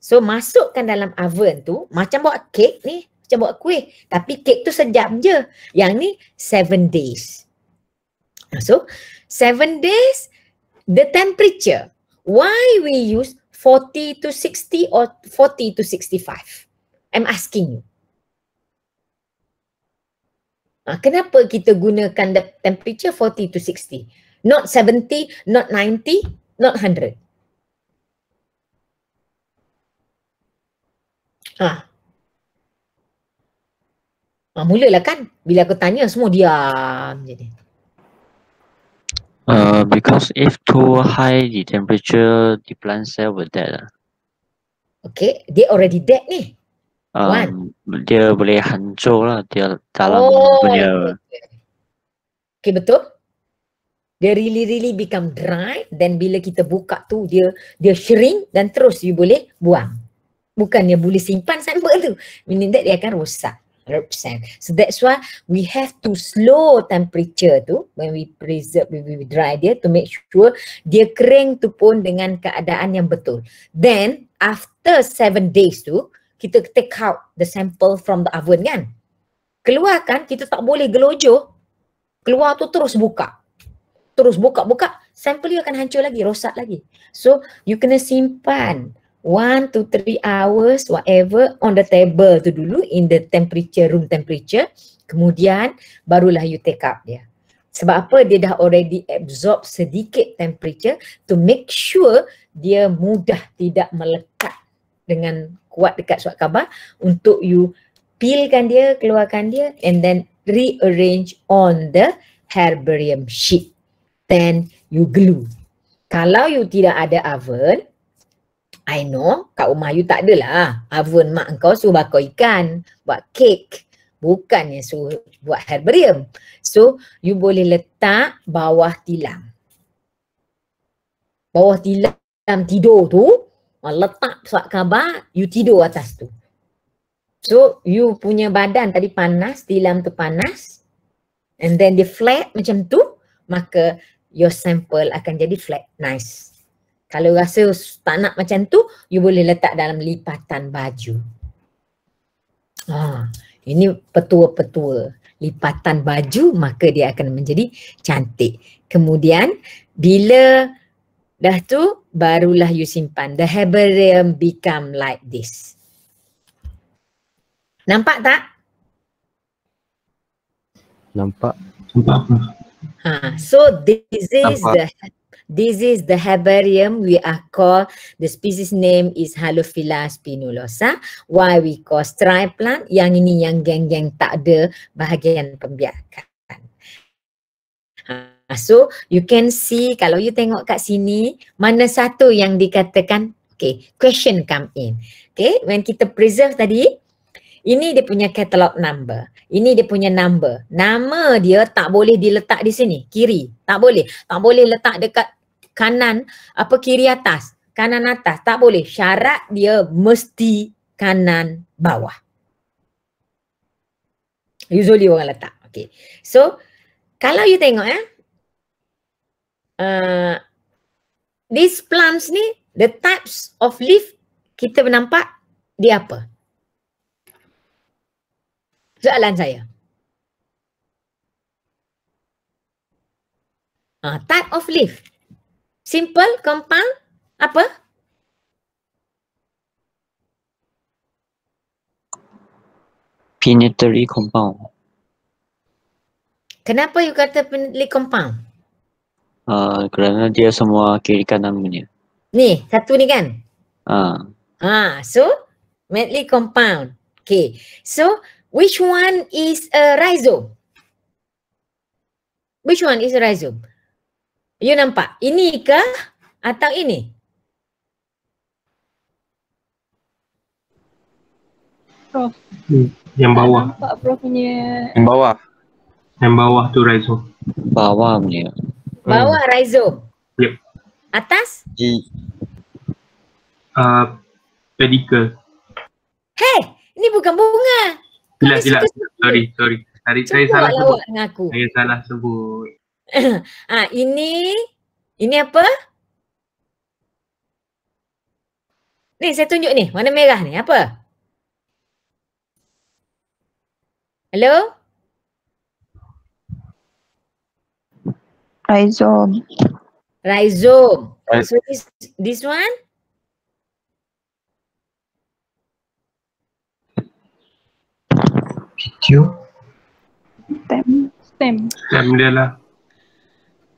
So masukkan dalam oven tu macam buat kek ni. Macam buat kuih. Tapi kek tu sejam je. Yang ni seven days. So, seven days, the temperature. Why we use 40 to 60 or 40 to 65? I'm asking you. Ha, kenapa kita gunakan the temperature 40 to 60? Not 70, not 90, not 100. Ah. Ha. Ha, mulalah kan bila aku tanya semua diam je Uh, uh, because if too high the temperature, the plant cell will dead. Uh. Okay, they already dead ni. Um, One. Dia boleh hancur lah. Dia dalam oh, punya. Okay, betul. Dia really really become dry. Then bila kita buka tu, dia dia shrink dan terus you boleh buang. Bukannya boleh simpan sampel tu. Meaning that dia akan rosak. 100%. So that's why we have to slow temperature tu when we preserve, when we dry dia to make sure dia kering tu pun dengan keadaan yang betul. Then after 7 days tu, kita take out the sample from the oven kan. Keluar kan, kita tak boleh gelojo. Keluar tu terus buka. Terus buka-buka, sampel dia akan hancur lagi, rosak lagi. So you kena simpan one to three hours whatever on the table tu dulu in the temperature room temperature kemudian barulah you take up dia sebab apa dia dah already absorb sedikit temperature to make sure dia mudah tidak melekat dengan kuat dekat suat khabar untuk you peelkan dia, keluarkan dia and then rearrange on the herbarium sheet. Then you glue. Kalau you tidak ada oven, I know kat rumah you tak adalah oven mak kau suruh bakar ikan, buat kek. yang suruh buat herbarium. So you boleh letak bawah tilam. Bawah tilam tidur tu, ah, letak suat khabar, you tidur atas tu. So you punya badan tadi panas, tilam tu panas. And then dia flat macam tu, maka your sample akan jadi flat. Nice. Kalau rasa tak nak macam tu, you boleh letak dalam lipatan baju. Ha, ini petua-petua. Lipatan baju maka dia akan menjadi cantik. Kemudian bila dah tu barulah you simpan. The herbarium become like this. Nampak tak? Nampak. Nampak. Ha, so this is Nampak. the This is the herbarium we are called, the species name is Halophila spinulosa. Why we call stripe plant? Yang ini yang geng-geng tak ada bahagian pembiakan. Ha, so, you can see kalau you tengok kat sini, mana satu yang dikatakan, okay, question come in. Okay, when kita preserve tadi, ini dia punya catalog number. Ini dia punya number. Nama dia tak boleh diletak di sini, kiri. Tak boleh. Tak boleh letak dekat kanan apa kiri atas kanan atas tak boleh syarat dia mesti kanan bawah usually orang letak okey so kalau you tengok eh uh, these plants ni the types of leaf kita nampak dia apa soalan saya uh, type of leaf. Simple, compound, apa? Penetrary compound. Kenapa you kata penetrary compound? Uh, kerana dia semua kiri kanan punya. Ni, satu ni kan? Ah. Uh. Ah, uh, so medley compound. Okay. So, which one is a rhizome? Which one is a rhizome? You nampak? ini ke atau ini? Prof. Hmm, yang bawah. Pak Prof punya. Yang bawah. Yang bawah tu Raizo. Bawah ni. Bawah hmm. Raizo. Yep. Atas? G. Uh, pedicle. Hey, ini bukan bunga. Gila, gila. Sorry, sorry. Hari saya salah sebut. Saya salah sebut ha, ini ini apa? Ni saya tunjuk ni, warna merah ni apa? Hello? Rhizome. Rhizome. So this this one? Stem. Stem. Stem dia lah.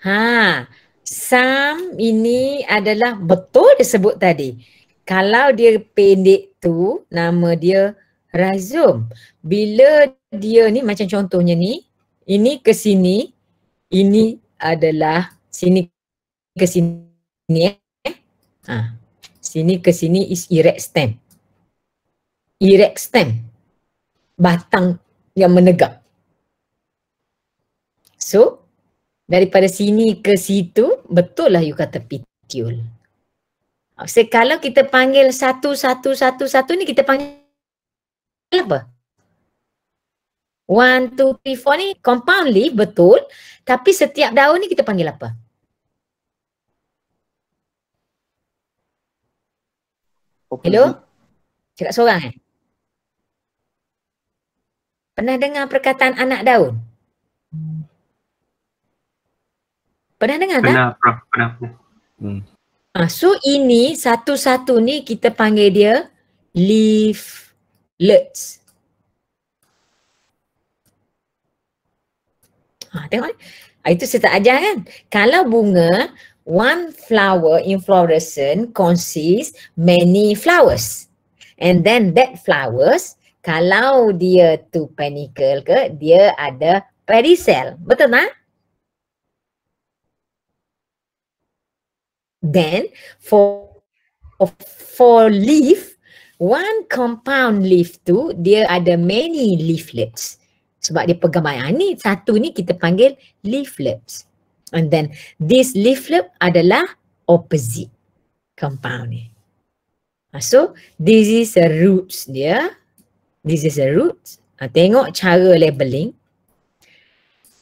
Ha, sam ini adalah betul disebut tadi. Kalau dia pendek tu, nama dia rhizome. Bila dia ni macam contohnya ni, ini ke sini, ini adalah sini ke sini. Eh? Ha, sini ke sini is erect stem. Erect stem. Batang yang menegak. So, daripada sini ke situ betul lah you kata pitiul. So, kalau kita panggil satu satu satu satu ni kita panggil apa? One, two, three, four ni compound leaf betul. Tapi setiap daun ni kita panggil apa? Okay. Hello? Cakap seorang eh? Pernah dengar perkataan anak daun? Pernah dengar tak? Kan? Pernah, pernah, pernah. Hmm. Ah, so ini satu-satu ni kita panggil dia leaflets. Ha, tengok ah, Itu saya tak ajar kan? Kalau bunga, one flower in fluorescent consists many flowers. And then that flowers, kalau dia tu panicle ke, dia ada pericel. Betul tak? Ha? then for for leaf one compound leaf tu dia ada many leaflets sebab dia pegang ni satu ni kita panggil leaflets and then this leaflet adalah opposite compound ni ah, so this is a roots dia this is a roots ah, tengok cara labeling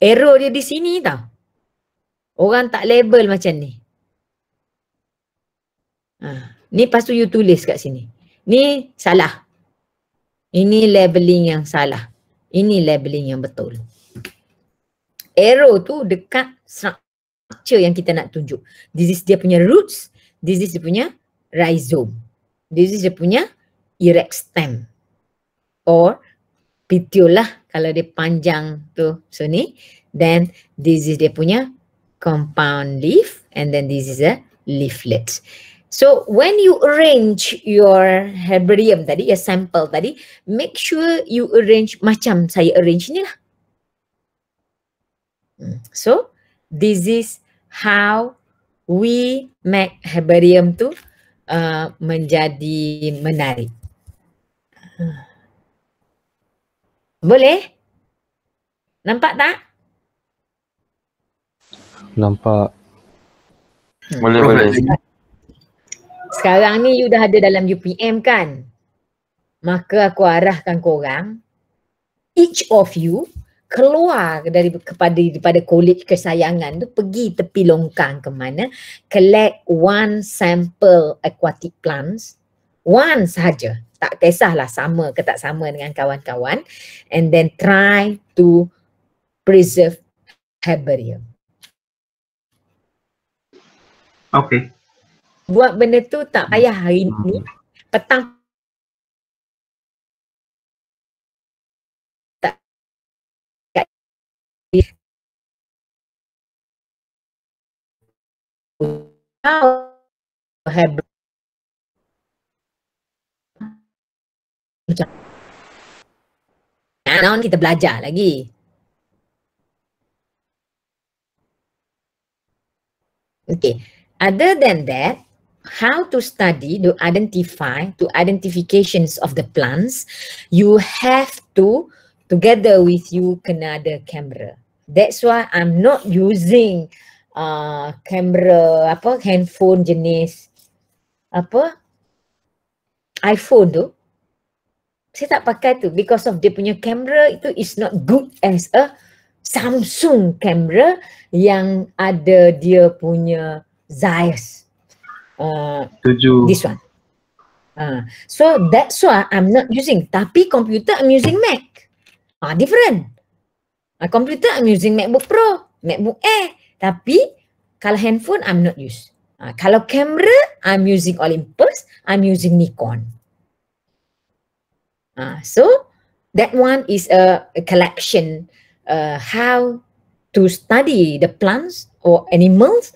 error dia di sini tau orang tak label macam ni Ha. Ni lepas tu you tulis kat sini. Ni salah. Ini labeling yang salah. Ini labeling yang betul. Arrow tu dekat structure yang kita nak tunjuk. This is dia punya roots. This is dia punya rhizome. This is dia punya erect stem. Or petiole lah kalau dia panjang tu. So ni. Then this is dia punya compound leaf. And then this is a leaflet. So when you arrange your herbarium tadi, your sample tadi, make sure you arrange macam saya arrange ni lah. Hmm. So this is how we make herbarium tu uh, menjadi menarik. Hmm. Boleh? Nampak tak? Nampak. Boleh-boleh. Hmm sekarang ni you dah ada dalam UPM kan? Maka aku arahkan korang, each of you keluar dari kepada daripada kolej kesayangan tu pergi tepi longkang ke mana collect one sample aquatic plants one sahaja tak kisahlah sama ke tak sama dengan kawan-kawan and then try to preserve herbarium okay buat benda tu tak hmm. payah hari hmm. ni petang Now kita belajar lagi. Okay. Other than that, how to study to identify to identifications of the plants you have to together with you kena ada camera that's why i'm not using uh, camera apa handphone jenis apa iphone tu saya tak pakai tu because of dia punya camera itu is not good as a Samsung camera yang ada dia punya Zeiss Uh, Tujuh. This one. Uh, so that's why I'm not using. Tapi komputer I'm using Mac. Ah, different. Uh, computer I'm using MacBook Pro, MacBook Air. Tapi kalau handphone I'm not use. Uh, kalau kamera I'm using Olympus, I'm using Nikon. Ah, uh, so that one is a, a collection. Uh, how to study the plants or animals uh,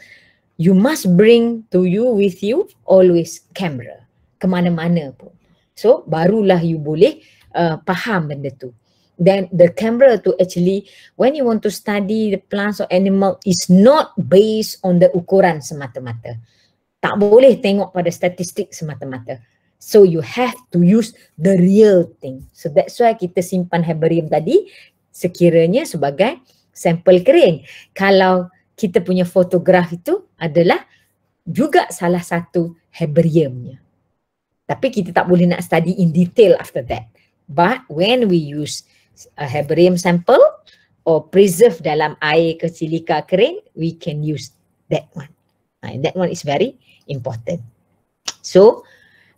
you must bring to you with you always camera ke mana-mana pun. So barulah you boleh uh, faham benda tu. Then the camera to actually when you want to study the plants or animal is not based on the ukuran semata-mata. Tak boleh tengok pada statistik semata-mata. So you have to use the real thing. So that's why kita simpan herbarium tadi sekiranya sebagai sampel kering. Kalau kita punya fotograf itu adalah juga salah satu Hebreumnya. Tapi kita tak boleh nak study in detail after that. But when we use a Hebreum sample or preserve dalam air ke silika kering, we can use that one. Ha, and that one is very important. So,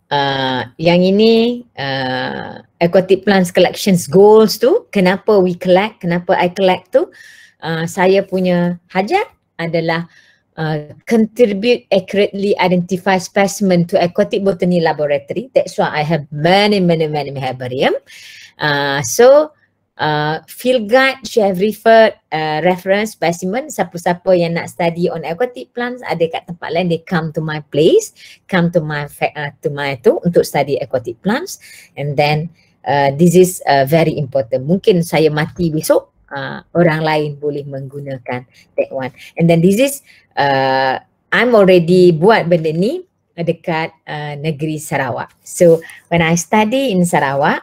uh, yang ini uh, aquatic plants collections goals tu, kenapa we collect, kenapa I collect tu, Ah, saya punya hajat adalah uh, contribute accurately identify specimen to aquatic botany laboratory. That's why I have many, many, many herbarium. Uh, so, uh, field guide, should have referred uh, reference specimen. Siapa-siapa yang nak study on aquatic plants ada kat tempat lain, they come to my place, come to my uh, to my itu untuk study aquatic plants. And then, uh, this is uh, very important. Mungkin saya mati besok, uh, orang lain boleh menggunakan that one. And then this is uh, I'm already buat benda ni dekat uh, negeri Sarawak. So when I study in Sarawak,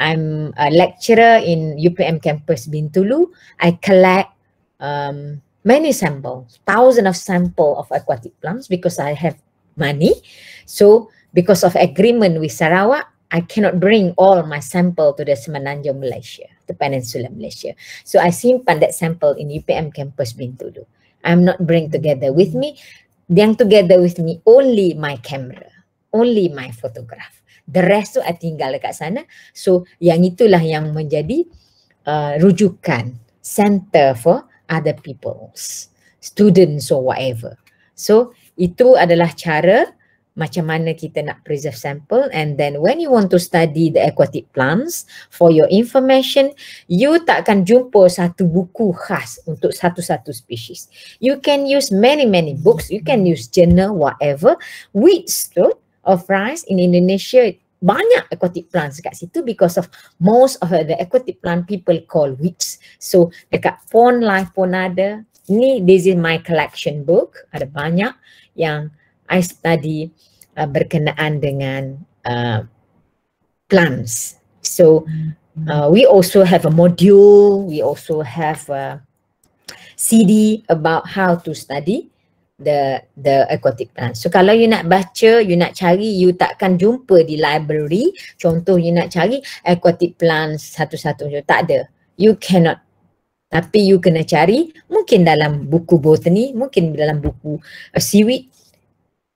I'm a lecturer in UPM campus Bintulu. I collect um, many samples, thousand of sample of aquatic plants because I have money. So because of agreement with Sarawak, I cannot bring all my sample to the Semenanjung Malaysia the peninsula Malaysia. So I simpan that sample in UPM campus Bintulu. I'm not bring together with me. Yang together with me only my camera, only my photograph. The rest tu I tinggal dekat sana. So yang itulah yang menjadi uh, rujukan center for other people's students or whatever. So itu adalah cara macam mana kita nak preserve sample and then when you want to study the aquatic plants for your information you takkan akan jumpa satu buku khas untuk satu-satu species you can use many many books you can use journal whatever which stood of rice in Indonesia banyak aquatic plants dekat situ because of most of the aquatic plant people call weeds. So dekat phone life pun ada. Ni this is my collection book. Ada banyak yang I study uh, berkenaan dengan uh, plants. So hmm. uh, we also have a module. We also have a CD about how to study the the aquatic plants. So kalau you nak baca, you nak cari, you takkan jumpa di library. Contoh you nak cari aquatic plants satu-satu, you tak ada. You cannot. Tapi you kena cari mungkin dalam buku botani, mungkin dalam buku uh, seaweed,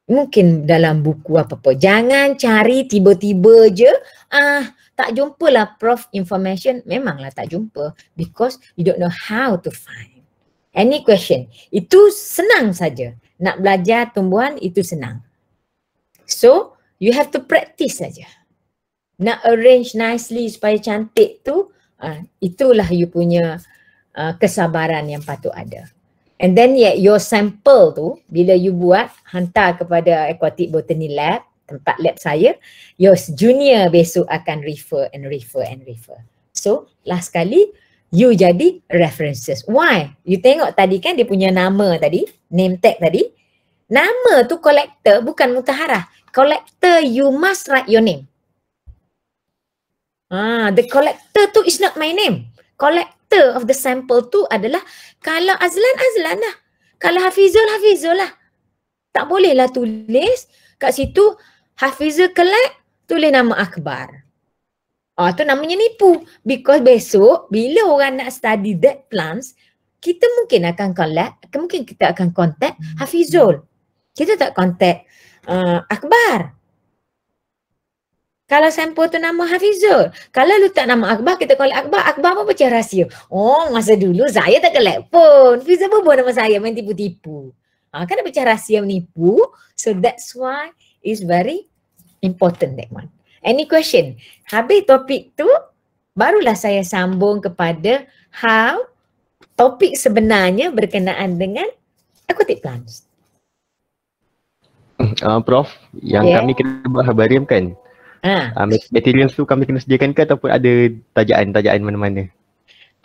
mungkin dalam buku apa-apa. Jangan cari tiba-tiba je, ah tak jumpa lah prof information, memanglah tak jumpa because you don't know how to find. Any question, itu senang saja. Nak belajar tumbuhan itu senang. So, you have to practice saja. Nak arrange nicely supaya cantik tu, uh, itulah you punya uh, kesabaran yang patut ada. And then yeah your sample tu bila you buat hantar kepada Aquatic Botany Lab tempat lab saya, your junior besok akan refer and refer and refer. So last kali you jadi references. Why? You tengok tadi kan dia punya nama tadi, name tag tadi. Nama tu collector bukan mutaharah. Collector you must write your name. Ah, the collector tu is not my name. Collect kita of the sample tu adalah kalau Azlan, Azlan lah. Kalau Hafizul, Hafizul lah. Tak bolehlah tulis kat situ Hafizul kelak tulis nama Akbar. Oh, ah, tu namanya nipu. Because besok bila orang nak study that plants, kita mungkin akan collect, mungkin kita akan contact Hafizul. Kita tak contact uh, ah, Akbar. Kalau sampel tu nama Hafizul. Kalau lu tak nama Akbar, kita call Akbar. Akbar apa pecah rahsia? Oh, masa dulu saya tak kelep pun. Hafizul pun buat nama saya, main tipu-tipu. Ha, kan ada rahsia menipu. So that's why is very important that one. Any question? Habis topik tu, barulah saya sambung kepada how topik sebenarnya berkenaan dengan aquatic plants. Hmm, uh, Prof, yang yeah. kami kena bahas kan, Ha. Uh, materials tu kami kena sediakan ke ataupun ada tajaan-tajaan mana-mana?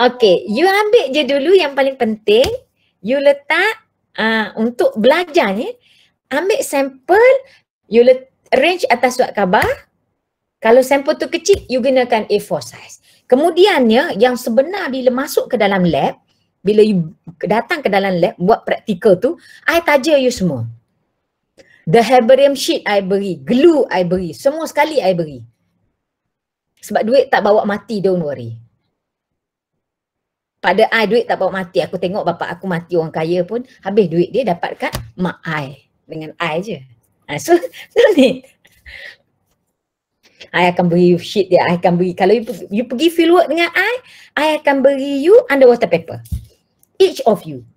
Okay, you ambil je dulu yang paling penting. You letak uh, untuk belajar ni, ambil sampel, you let, arrange atas suat khabar. Kalau sampel tu kecil, you gunakan A4 size. Kemudiannya, yang sebenar bila masuk ke dalam lab, bila you datang ke dalam lab buat praktikal tu, I taja you semua. The herbarium sheet I beri, glue I beri, semua sekali I beri. Sebab duit tak bawa mati, don't worry. Pada I duit tak bawa mati, aku tengok bapak aku mati orang kaya pun, habis duit dia dapat kat mak I. Dengan I je. Ha, so, so ni. I akan beri you sheet dia, I akan beri. Kalau you, you pergi fieldwork dengan I, I akan beri you underwater paper. Each of you.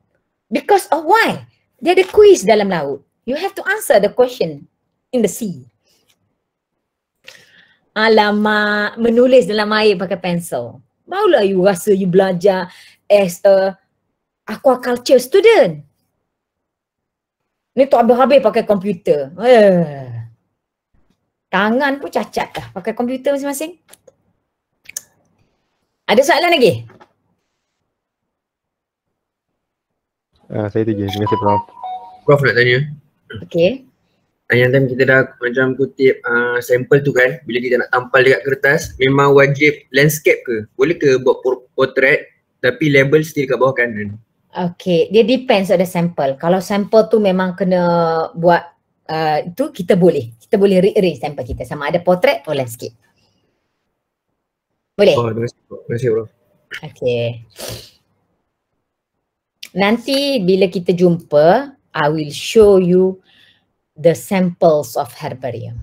Because of why? Dia ada quiz dalam laut. You have to answer the question in the sea. Alamak, menulis dalam air pakai pensel. Barulah you rasa you belajar as a aquaculture student. Ni tak habis-habis pakai komputer. Eh. Tangan pun cacat dah pakai komputer masing-masing. Ada soalan lagi? Uh, saya tu je. Terima kasih, Prof. Prof nak tanya. Okay. Yang time kita dah macam kutip uh, sampel tu kan, bila kita nak tampal dekat kertas, memang wajib landscape ke? Boleh ke buat portrait tapi label still kat bawah kanan? Okay, dia depends on the sample. Kalau sample tu memang kena buat uh, itu kita boleh. Kita boleh rearrange sample kita sama ada portrait atau landscape. Boleh? Oh, terima kasih, bro. Okay. Nanti bila kita jumpa, I will show you the samples of herbarium.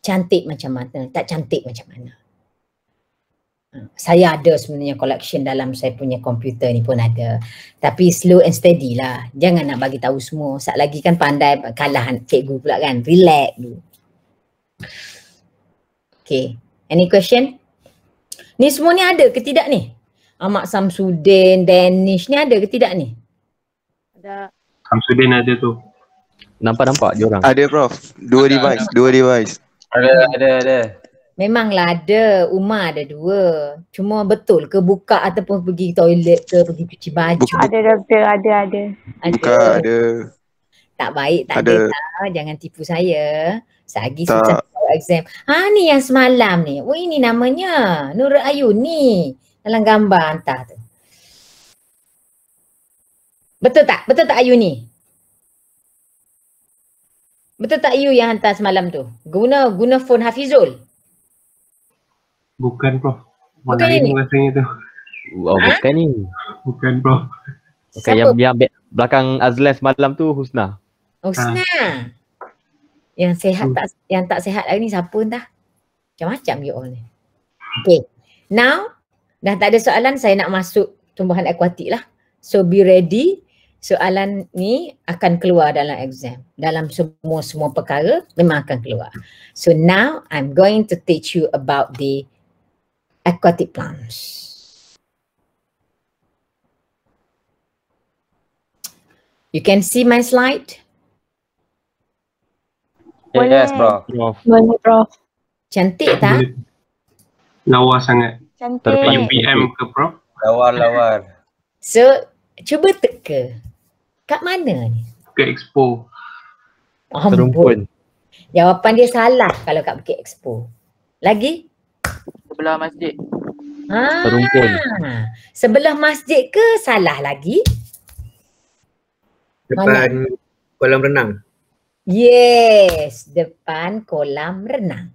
Cantik macam mana, tak cantik macam mana. Ha, saya ada sebenarnya collection dalam saya punya komputer ni pun ada. Tapi slow and steady lah. Jangan nak bagi tahu semua. Sat lagi kan pandai kalah cikgu pula kan. Relax dulu. Okay. Any question? Ni semua ni ada ke tidak ni? Ahmad Samsudin, Danish ni ada ke tidak ni? Ada. Samsudin ada tu. Nampak-nampak dia orang. Ada prof. Dua ada, device, ada. dua device. Ada ada ada. Memanglah ada. Umar ada dua. Cuma betul ke buka ataupun pergi toilet ke pergi cuci baju. Buka. Ada doktor, ada ada. Buka ada. Tak baik tak ada. ada ah, Jangan tipu saya. Sagi tak. susah exam. Ha ni yang semalam ni. Oh ini namanya Nur Ayu ni. Dalam gambar hantar tu. Betul tak? Betul tak Ayu ni? Betul tak you yang hantar semalam tu? Guna guna phone Hafizul? Bukan prof. Bukan ini Rasanya tu. Oh bukan ni. Bukan prof. Bukan okay, yang, yang belakang Azlan semalam tu Husna. Oh, ha. Husna. Ha. Yang sehat hmm. tak yang tak sehat hari ni siapa entah. Macam-macam you all ni. Okay. Now, dah tak ada soalan saya nak masuk tumbuhan akuatik lah. So be ready soalan ni akan keluar dalam exam. Dalam semua-semua perkara memang akan keluar. So now I'm going to teach you about the aquatic plants. You can see my slide? Yes, yes bro. Boleh, bro. Cantik tak? Lawa sangat. Cantik. Terpengar UPM ke, bro? Lawa, lawa. So, cuba teka. Kat mana ni? Kat Expo. Oh, Terumpun. Jawapan dia salah kalau kat Bukit Expo. Lagi? Sebelah masjid. Ha. Terumpun. Sebelah masjid ke salah lagi? Depan mana? kolam renang. Yes, depan kolam renang.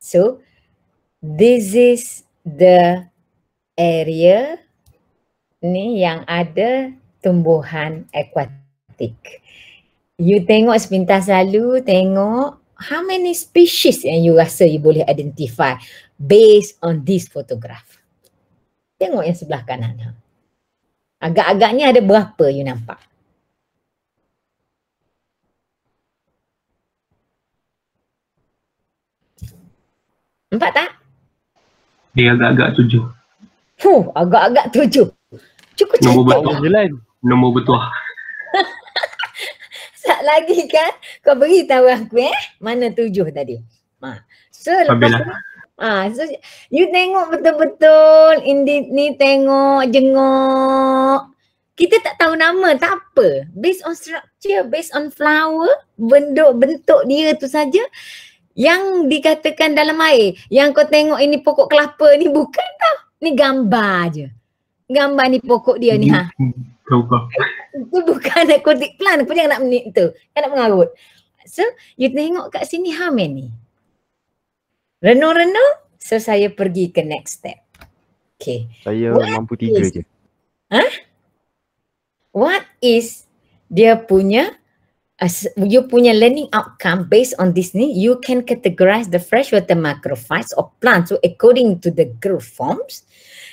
So, this is the area ni yang ada tumbuhan akuatik. You tengok sepintas lalu, tengok how many species yang you rasa you boleh identify based on this photograph. Tengok yang sebelah kanan. Ha. Agak-agaknya ada berapa you nampak? Nampak tak? Dia agak-agak tujuh. Huh, agak-agak tujuh. Cukup cantik. Nombor batuk nombor bertuah. Sat lagi kan kau beritahu aku eh mana tujuh tadi. Ha. So lepas Ah, so you tengok betul-betul ini ni tengok jengok. Kita tak tahu nama, tak apa. Based on structure, based on flower, bentuk bentuk dia tu saja yang dikatakan dalam air. Yang kau tengok ini pokok kelapa ni bukan tau. Ni gambar aje. Gambar ni pokok dia ni ha. Itu bukan nak kodik plan, aku jangan nak menit tu. Kan nak mengarut. So, you tengok kat sini Hamin ni. Renung-renung, so saya pergi ke next step. Okay. Saya What mampu tiga is, je. Ha? Huh? What is dia punya uh, you punya learning outcome based on this ni, you can categorize the freshwater macrophytes or plants so according to the growth forms,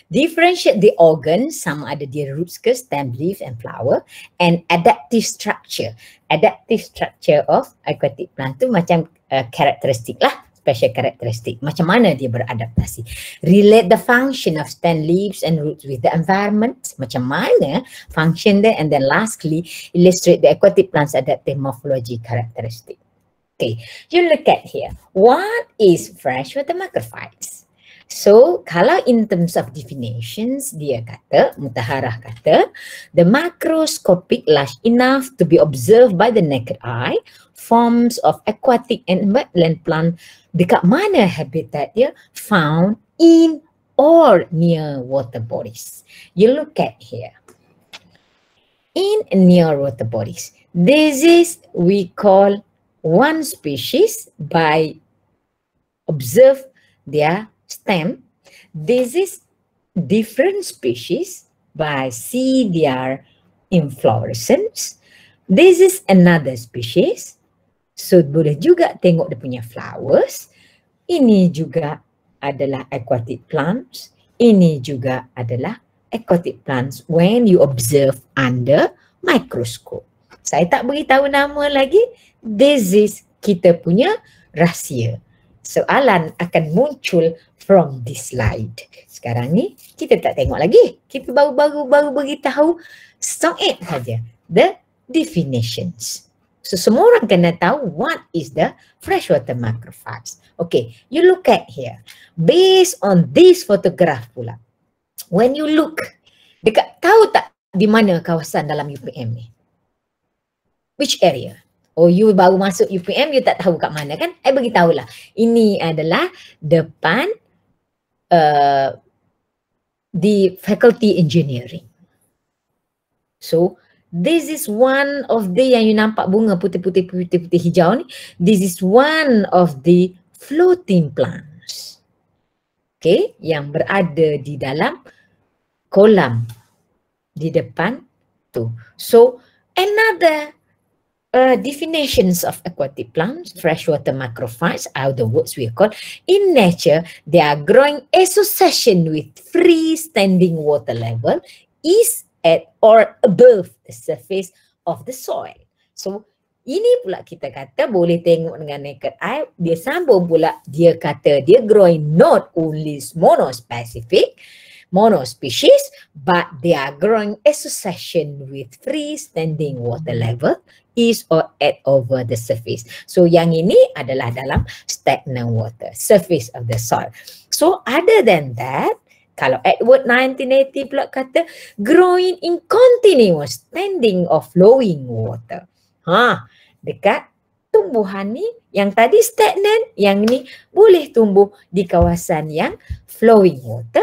differentiate the organ, some ada the roots ke, stem, leaf and flower, and adaptive structure. Adaptive structure of aquatic plant tu macam uh, karakteristik lah special characteristic. Macam mana dia beradaptasi? Relate the function of stem, leaves and roots with the environment. Macam mana function dia? And then lastly, illustrate the aquatic plant's adaptive morphology characteristic. Okay, you look at here. What is freshwater macrophytes? So, kalau in terms of definitions, dia kata, mutaharah kata, the macroscopic large enough to be observed by the naked eye, forms of aquatic and wetland plant dekat mana habitat dia found in or near water bodies. You look at here. In near water bodies, this is we call one species by observe their stem, this is different species by see their inflorescence. This is another species. So, boleh juga tengok dia punya flowers. Ini juga adalah aquatic plants. Ini juga adalah aquatic plants when you observe under microscope. Saya tak beritahu nama lagi. This is kita punya rahsia soalan akan muncul from this slide. Sekarang ni kita tak tengok lagi. Kita baru-baru baru beritahu song it saja. The definitions. So semua orang kena tahu what is the freshwater macrophage. Okay, you look at here. Based on this photograph pula. When you look, dekat tahu tak di mana kawasan dalam UPM ni? Which area? Oh, you baru masuk UPM, you tak tahu kat mana kan? I beritahulah. Ini adalah depan uh, di Faculty Engineering. So, this is one of the, yang you nampak bunga putih-putih-putih-putih hijau ni, this is one of the floating plants. Okay, yang berada di dalam kolam di depan tu. So, another uh, definitions of aquatic plants, freshwater macrophytes, are the words we call. In nature, they are growing association with free standing water level, is at or above the surface of the soil. So, ini pula kita kata boleh tengok dengan naked eye. Dia sambung pula, dia kata dia growing not only monospecific, monospecies, but they are growing association with free standing water level, is or at over the surface. So yang ini adalah dalam stagnant water, surface of the soil. So other than that, kalau Edward 1980 pula kata growing in continuous standing or flowing water. Ha, dekat tumbuhan ni yang tadi stagnant, yang ni boleh tumbuh di kawasan yang flowing water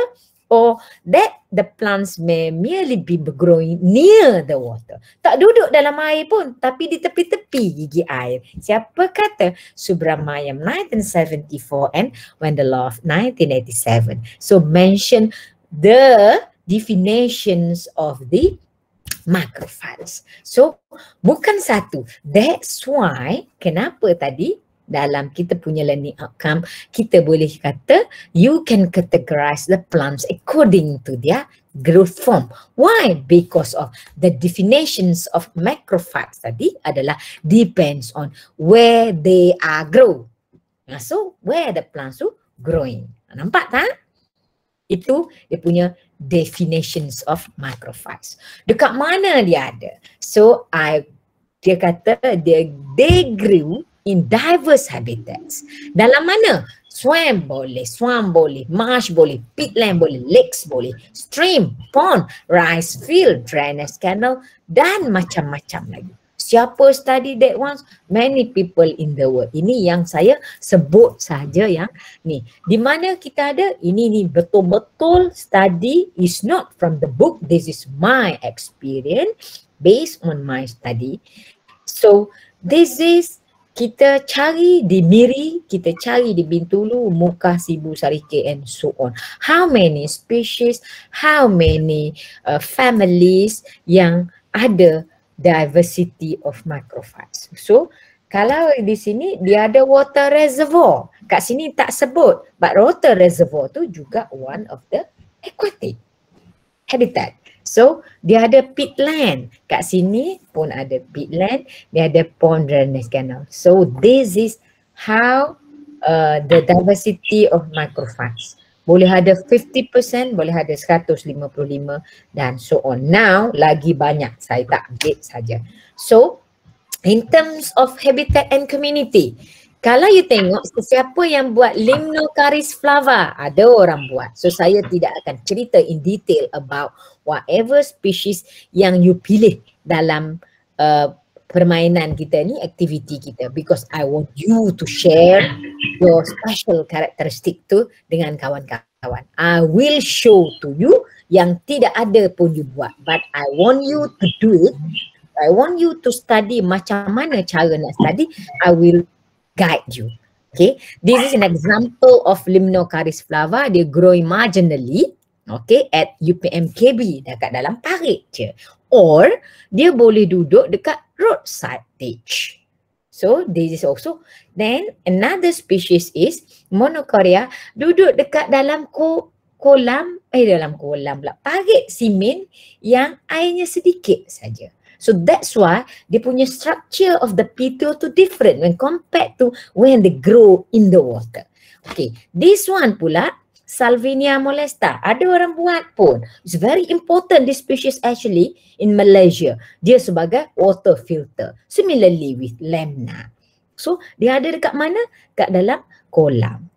or oh, that the plants may merely be growing near the water. Tak duduk dalam air pun tapi di tepi-tepi gigi air. Siapa kata Subramayam 1974 and when the law of 1987. So mention the definitions of the macrophiles. So bukan satu. That's why kenapa tadi dalam kita punya learning outcome, kita boleh kata you can categorize the plants according to their growth form. Why? Because of the definitions of macrophage tadi adalah depends on where they are grow. So, where the plants are growing. Nampak tak? Itu dia punya definitions of macrophages. Dekat mana dia ada? So, I dia kata dia, they grew in diverse habitats. Dalam mana? Swam boleh, swam boleh, marsh boleh, peatland boleh, lakes boleh, stream, pond, rice field, drainage canal dan macam-macam lagi. Siapa study that ones? Many people in the world. Ini yang saya sebut saja yang ni. Di mana kita ada? Ini ni betul-betul study is not from the book. This is my experience based on my study. So this is kita cari di Miri, kita cari di Bintulu, muka Sibu, Sarike and so on. How many species, how many uh, families yang ada diversity of macrophytes. So, kalau di sini dia ada water reservoir. Kat sini tak sebut, but water reservoir tu juga one of the aquatic habitat. So dia ada peatland. Kat sini pun ada peatland. Dia ada pond drainage canal. So this is how uh, the diversity of microfax. Boleh ada 50%, boleh ada 155 dan so on. Now lagi banyak. Saya tak update saja. So in terms of habitat and community kalau you tengok sesiapa yang buat limnocaris flava ada orang buat so saya tidak akan cerita in detail about whatever species yang you pilih dalam uh, permainan kita ni aktiviti kita because i want you to share your special characteristic tu dengan kawan-kawan i will show to you yang tidak ada pun you buat but i want you to do it. I want you to study macam mana cara nak study. I will guide you. Okay, this is an example of limnocaris flava. Dia grow marginally, okay, at UPMKB dekat dalam parit je. Or, dia boleh duduk dekat roadside ditch. So, this is also. Then, another species is monocoria duduk dekat dalam ko kolam, eh dalam kolam pula, parit simen yang airnya sedikit saja. So that's why they punya structure of the petiole to different when compared to when they grow in the water. Okay, this one pula Salvinia molesta. Ada orang buat pun. It's very important this species actually in Malaysia. Dia sebagai water filter. Similarly with lemna. So dia ada dekat mana? Kat dalam kolam.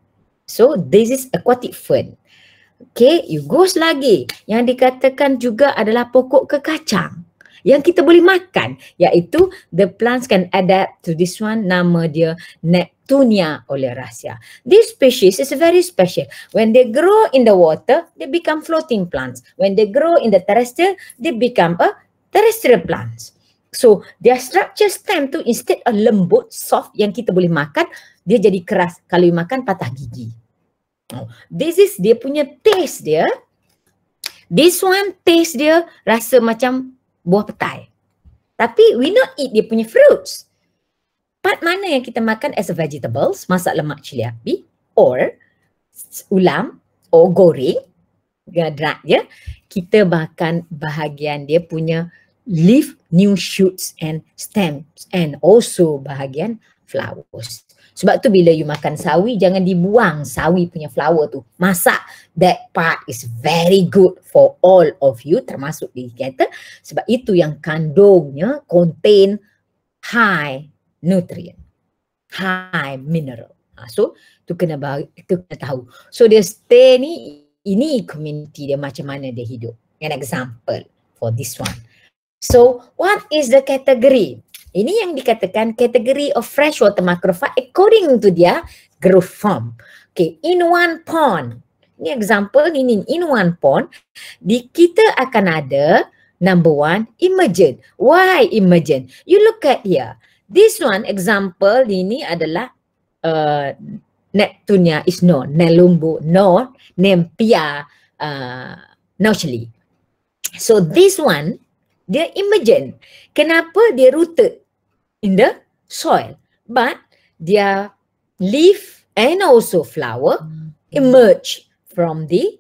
So this is aquatic fern. Okay, you goes lagi. Yang dikatakan juga adalah pokok kekacang yang kita boleh makan iaitu the plants can adapt to this one nama dia Neptunia oleh rahsia. This species is very special. When they grow in the water, they become floating plants. When they grow in the terrestrial, they become a terrestrial plants. So their structure stem tu instead a lembut, soft yang kita boleh makan, dia jadi keras. Kalau you makan patah gigi. Oh, this is dia punya taste dia. This one taste dia rasa macam buah petai. Tapi we not eat dia punya fruits. Part mana yang kita makan as a vegetables, masak lemak cili api or ulam or goreng, gadrak ya, kita makan bahagian dia punya leaf, new shoots and stems and also bahagian flowers. Sebab tu bila you makan sawi, jangan dibuang sawi punya flower tu. Masak that part is very good for all of you termasuk di kata. Sebab itu yang kandungnya contain high nutrient, high mineral. Ha, so tu kena, tu kena tahu. So dia stay ni, ini community dia macam mana dia hidup. An example for this one. So what is the category? Ini yang dikatakan kategori of freshwater macrofa according to dia growth form. Okay, in one pond. Ini example, ini in one pond. Di kita akan ada number one, emergent. Why emergent? You look at here. This one example ini adalah uh, Neptunia is no, Nelumbu no, Nempia uh, naturally. So this one dia emergent. Kenapa dia rooted in the soil? But dia leaf and also flower hmm. emerge from the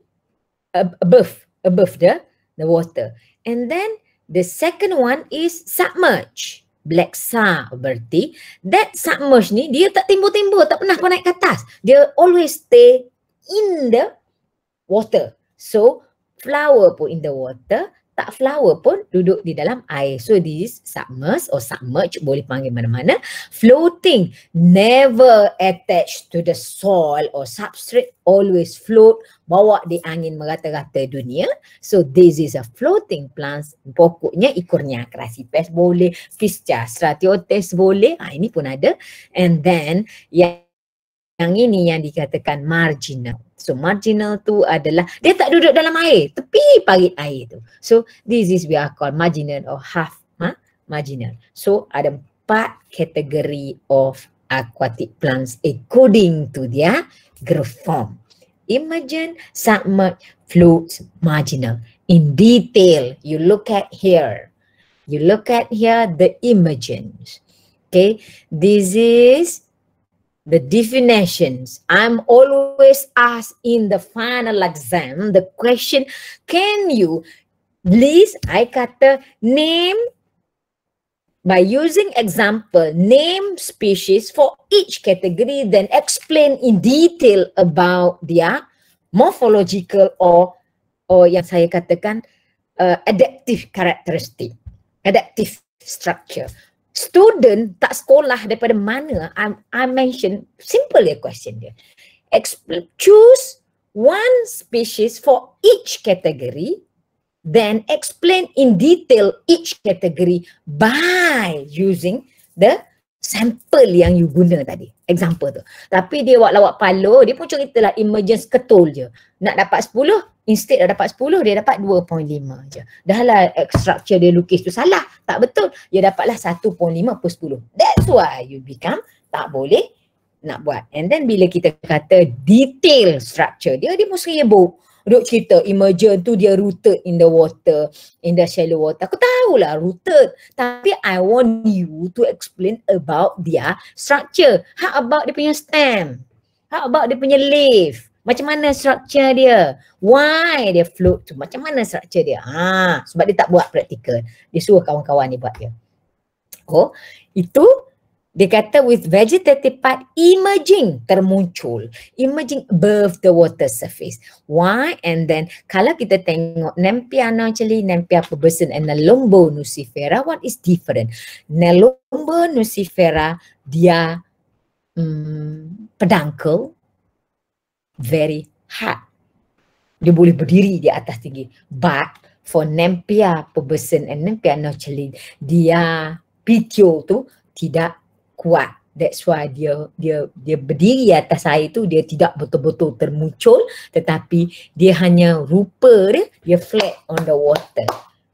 above above the the water. And then the second one is submerge. Black sun berarti that submerge ni dia tak timbul-timbul, tak pernah pun naik ke atas. Dia always stay in the water. So flower pun in the water, tak flower pun duduk di dalam air. So this submerged or submerged boleh panggil mana-mana. Floating never attached to the soil or substrate always float bawa di angin merata-rata dunia. So this is a floating plant. Pokoknya ikurnya krasipes boleh, fischia stratiotes boleh. Ha, ini pun ada. And then yang yang ini yang dikatakan marginal. So marginal tu adalah dia tak duduk dalam air, tepi parit air tu. So this is we are called marginal or half huh? Ha? marginal. So ada empat kategori of aquatic plants according to dia growth form. Imagine submerged floats marginal in detail. You look at here. You look at here the emergence. Okay, this is the definitions. I'm always asked in the final exam the question, can you please, I cut the name by using example, name species for each category, then explain in detail about their morphological or or yang saya katakan uh, adaptive characteristic, adaptive structure. student tak sekolah daripada mana I, I mention simple ya question dia Expl- choose one species for each category then explain in detail each category by using the Sample yang you guna tadi. Example tu. Tapi dia buat lawak palo, dia pun cerita lah emergence ketul je. Nak dapat 10, instead dah dapat 10, dia dapat 2.5 je. Dah lah structure dia lukis tu salah. Tak betul. Dia dapatlah 1.5 per 10. That's why you become tak boleh nak buat. And then bila kita kata detail structure dia, dia mesti sibuk. Ruk cerita emergent tu dia rooted in the water, in the shallow water. Aku tahulah rooted. Tapi I want you to explain about dia structure. How about dia punya stem? How about dia punya leaf? Macam mana structure dia? Why dia float tu? Macam mana structure dia? Ha, sebab dia tak buat praktikal. Dia suruh kawan-kawan dia buat dia. Oh, itu dia kata with vegetative part emerging termuncul. Emerging above the water surface. Why? And then kalau kita tengok nempia naturally, nempia pubescent and nelumbo nucifera, what is different? Nelumbo nucifera, dia um, mm, pedangkel, very hard. Dia boleh berdiri di atas tinggi. But for nempia pubescent and nempia naturally, dia pitio tu tidak kuat. That's why dia dia dia berdiri atas air itu dia tidak betul-betul termuncul tetapi dia hanya rupa dia, dia flat on the water.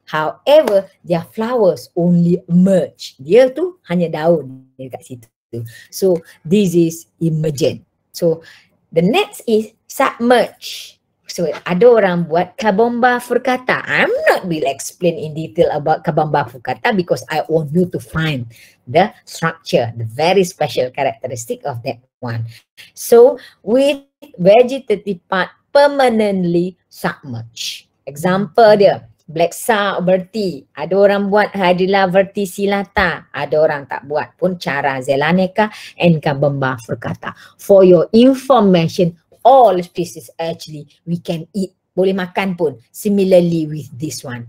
However, their flowers only emerge. Dia tu hanya daun di dekat situ. So, this is emergent. So, the next is submerge. So ada orang buat kabomba furkata. I'm not will explain in detail about kabomba furkata because I want you to find the structure, the very special characteristic of that one. So with vegetative part permanently submerged. Example dia, black sar berti. Ada orang buat hadila silata. Ada orang tak buat pun cara zelaneka and kabomba perkata. For your information, all species actually we can eat boleh makan pun similarly with this one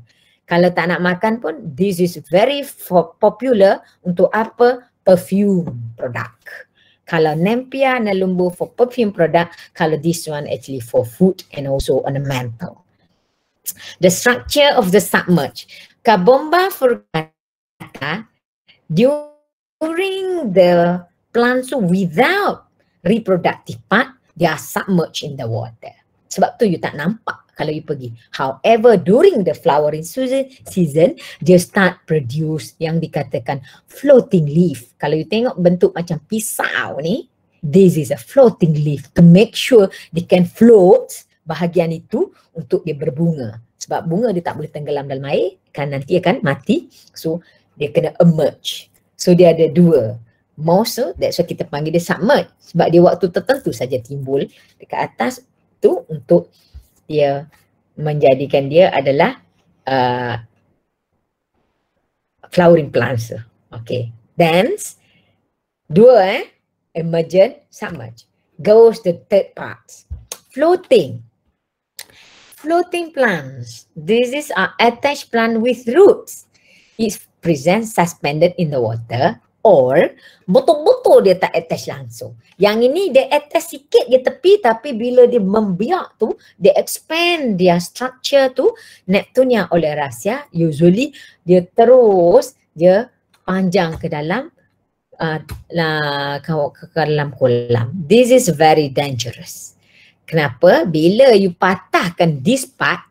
kalau tak nak makan pun this is very popular untuk apa perfume product kalau nempia nelumbu for perfume product kalau this one actually for food and also ornamental the structure of the submerge kabomba furcata during the so without reproductive part they are submerged in the water. Sebab tu you tak nampak kalau you pergi. However, during the flowering season, they start produce yang dikatakan floating leaf. Kalau you tengok bentuk macam pisau ni, this is a floating leaf to make sure they can float bahagian itu untuk dia berbunga. Sebab bunga dia tak boleh tenggelam dalam air kan nanti akan mati. So, dia kena emerge. So, dia ada dua more so that's why kita panggil dia submerge sebab dia waktu tertentu saja timbul dekat atas tu untuk dia menjadikan dia adalah uh, flowering plants. Okay. Then, dua eh, emergent, submerge. Goes the third part. Floating. Floating plants. This is a attached plant with roots. It presents suspended in the water or betul-betul dia tak attach langsung. Yang ini dia attach sikit dia tepi tapi bila dia membiak tu, dia expand dia structure tu Neptune yang oleh rahsia usually dia terus dia panjang ke dalam uh, ke, ke dalam kolam. This is very dangerous. Kenapa? Bila you patahkan this part,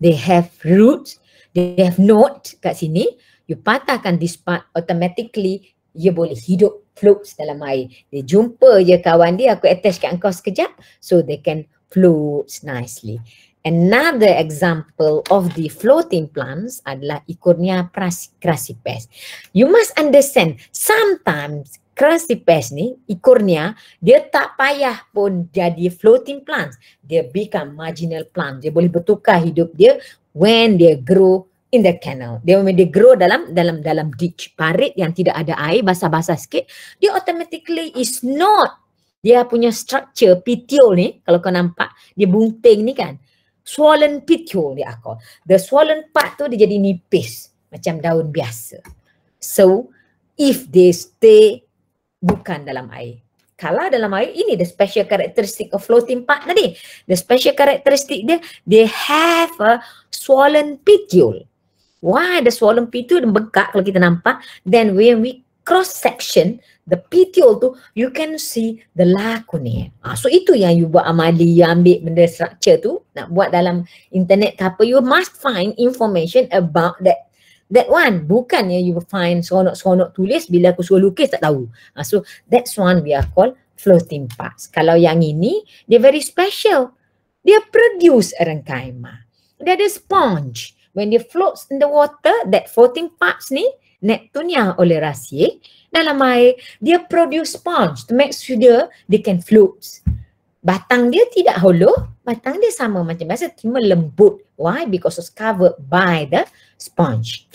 they have root, they have node kat sini, you patahkan this part, automatically you boleh hidup floats dalam air. Dia jumpa je kawan dia, aku attach kat kau sekejap. So they can floats nicely. Another example of the floating plants adalah ikurnya crassipes. You must understand, sometimes crassipes ni, ikurnya dia tak payah pun jadi floating plants. Dia become marginal plant. Dia boleh bertukar hidup dia when dia grow in the canal. Dia when dia grow dalam dalam dalam ditch parit yang tidak ada air basah-basah sikit, dia automatically is not dia punya structure petiole ni kalau kau nampak dia bunting ni kan swollen petiole dia akal. The swollen part tu dia jadi nipis macam daun biasa. So if they stay bukan dalam air. Kalau dalam air ini the special characteristic of floating part tadi. The special characteristic dia they have a swollen petiole why the swollen petiole dan bengkak kalau kita nampak then when we cross section the petiole tu you can see the lacunae ah so itu yang you buat amali you ambil benda structure tu nak buat dalam internet ke apa you must find information about that That one, bukannya you find seronok-seronok tulis bila aku suruh lukis tak tahu. Ah, so that's one we are called floating parts. Kalau yang ini, dia very special. Dia produce rengkaima. Dia ada sponge when dia floats in the water, that floating parts ni, Neptunia oleh rahsia dalam air, dia produce sponge to make sure dia, dia can float. Batang dia tidak hollow, batang dia sama macam biasa, cuma lembut. Why? Because it's covered by the sponge.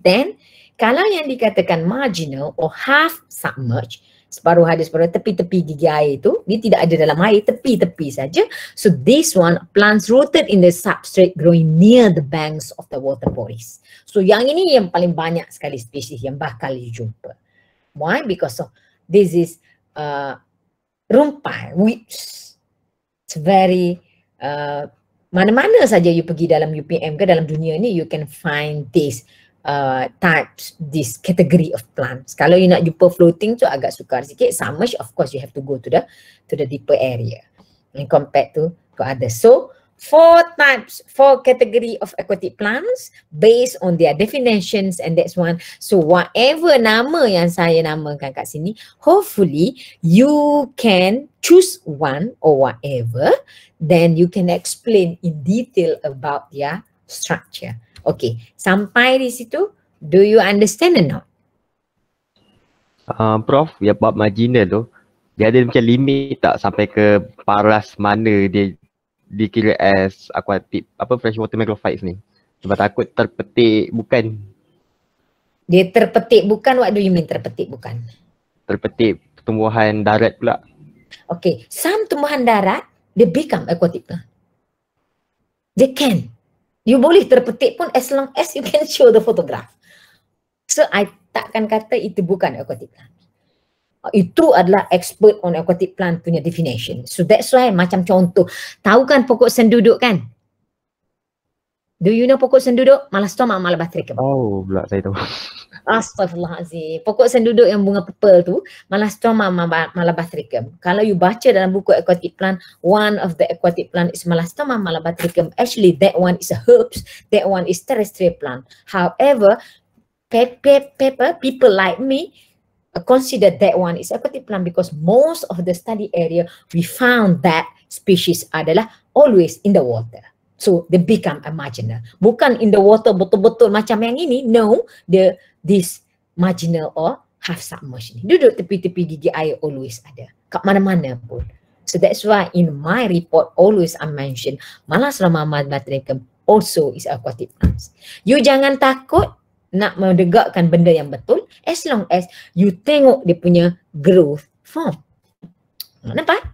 Then, kalau yang dikatakan marginal or half submerged, separuh hadis separuh tepi-tepi gigi air itu dia tidak ada dalam air tepi-tepi saja so this one plants rooted in the substrate growing near the banks of the water bodies so yang ini yang paling banyak sekali spesies yang bakal you jumpa why because of this is uh, rumpai which is very uh, mana-mana saja you pergi dalam UPM ke dalam dunia ni you can find this uh, types this category of plants. Kalau you nak jumpa floating tu agak sukar sikit. Submerge of course you have to go to the to the deeper area. In compared to to others. So four types, four category of aquatic plants based on their definitions and that's one. So whatever nama yang saya namakan kat sini, hopefully you can choose one or whatever, then you can explain in detail about their structure. Okay, sampai di situ, do you understand or not? Uh, Prof, ya bab marginal tu, dia ada macam limit tak sampai ke paras mana dia dikira as aquatic, apa freshwater macrophytes ni? Sebab takut terpetik bukan. Dia terpetik bukan, what do you mean terpetik bukan? Terpetik tumbuhan darat pula. Okay, some tumbuhan darat, they become aquatic lah. They can you boleh terpetik pun as long as you can show the photograph. So I takkan kata itu bukan aquatic plant. Itu adalah expert on aquatic plant punya definition. So that's why macam contoh, tahu kan pokok senduduk kan? Do you know pokok senduduk? Malas tua mak malas batrik. Oh, pula saya tahu. Astaghfirullahaladzim. Pokok senduduk yang bunga purple tu malas toma malabatricum. Kalau you baca dalam buku aquatic plant, one of the aquatic plant is malas toma malabatricum. Actually, that one is a herbs. That one is terrestrial plant. However, paper, paper people like me uh, consider that one is aquatic plant because most of the study area we found that species adalah always in the water. So they become a marginal. Bukan in the water betul-betul macam yang ini. No, the this marginal or half submerged ni. Duduk tepi-tepi gigi air always ada. Kat mana-mana pun. So that's why in my report always I mention Malas ramah Ramamad Batrikam also is aquatic plants. You jangan takut nak mendegakkan benda yang betul as long as you tengok dia punya growth form. Nampak?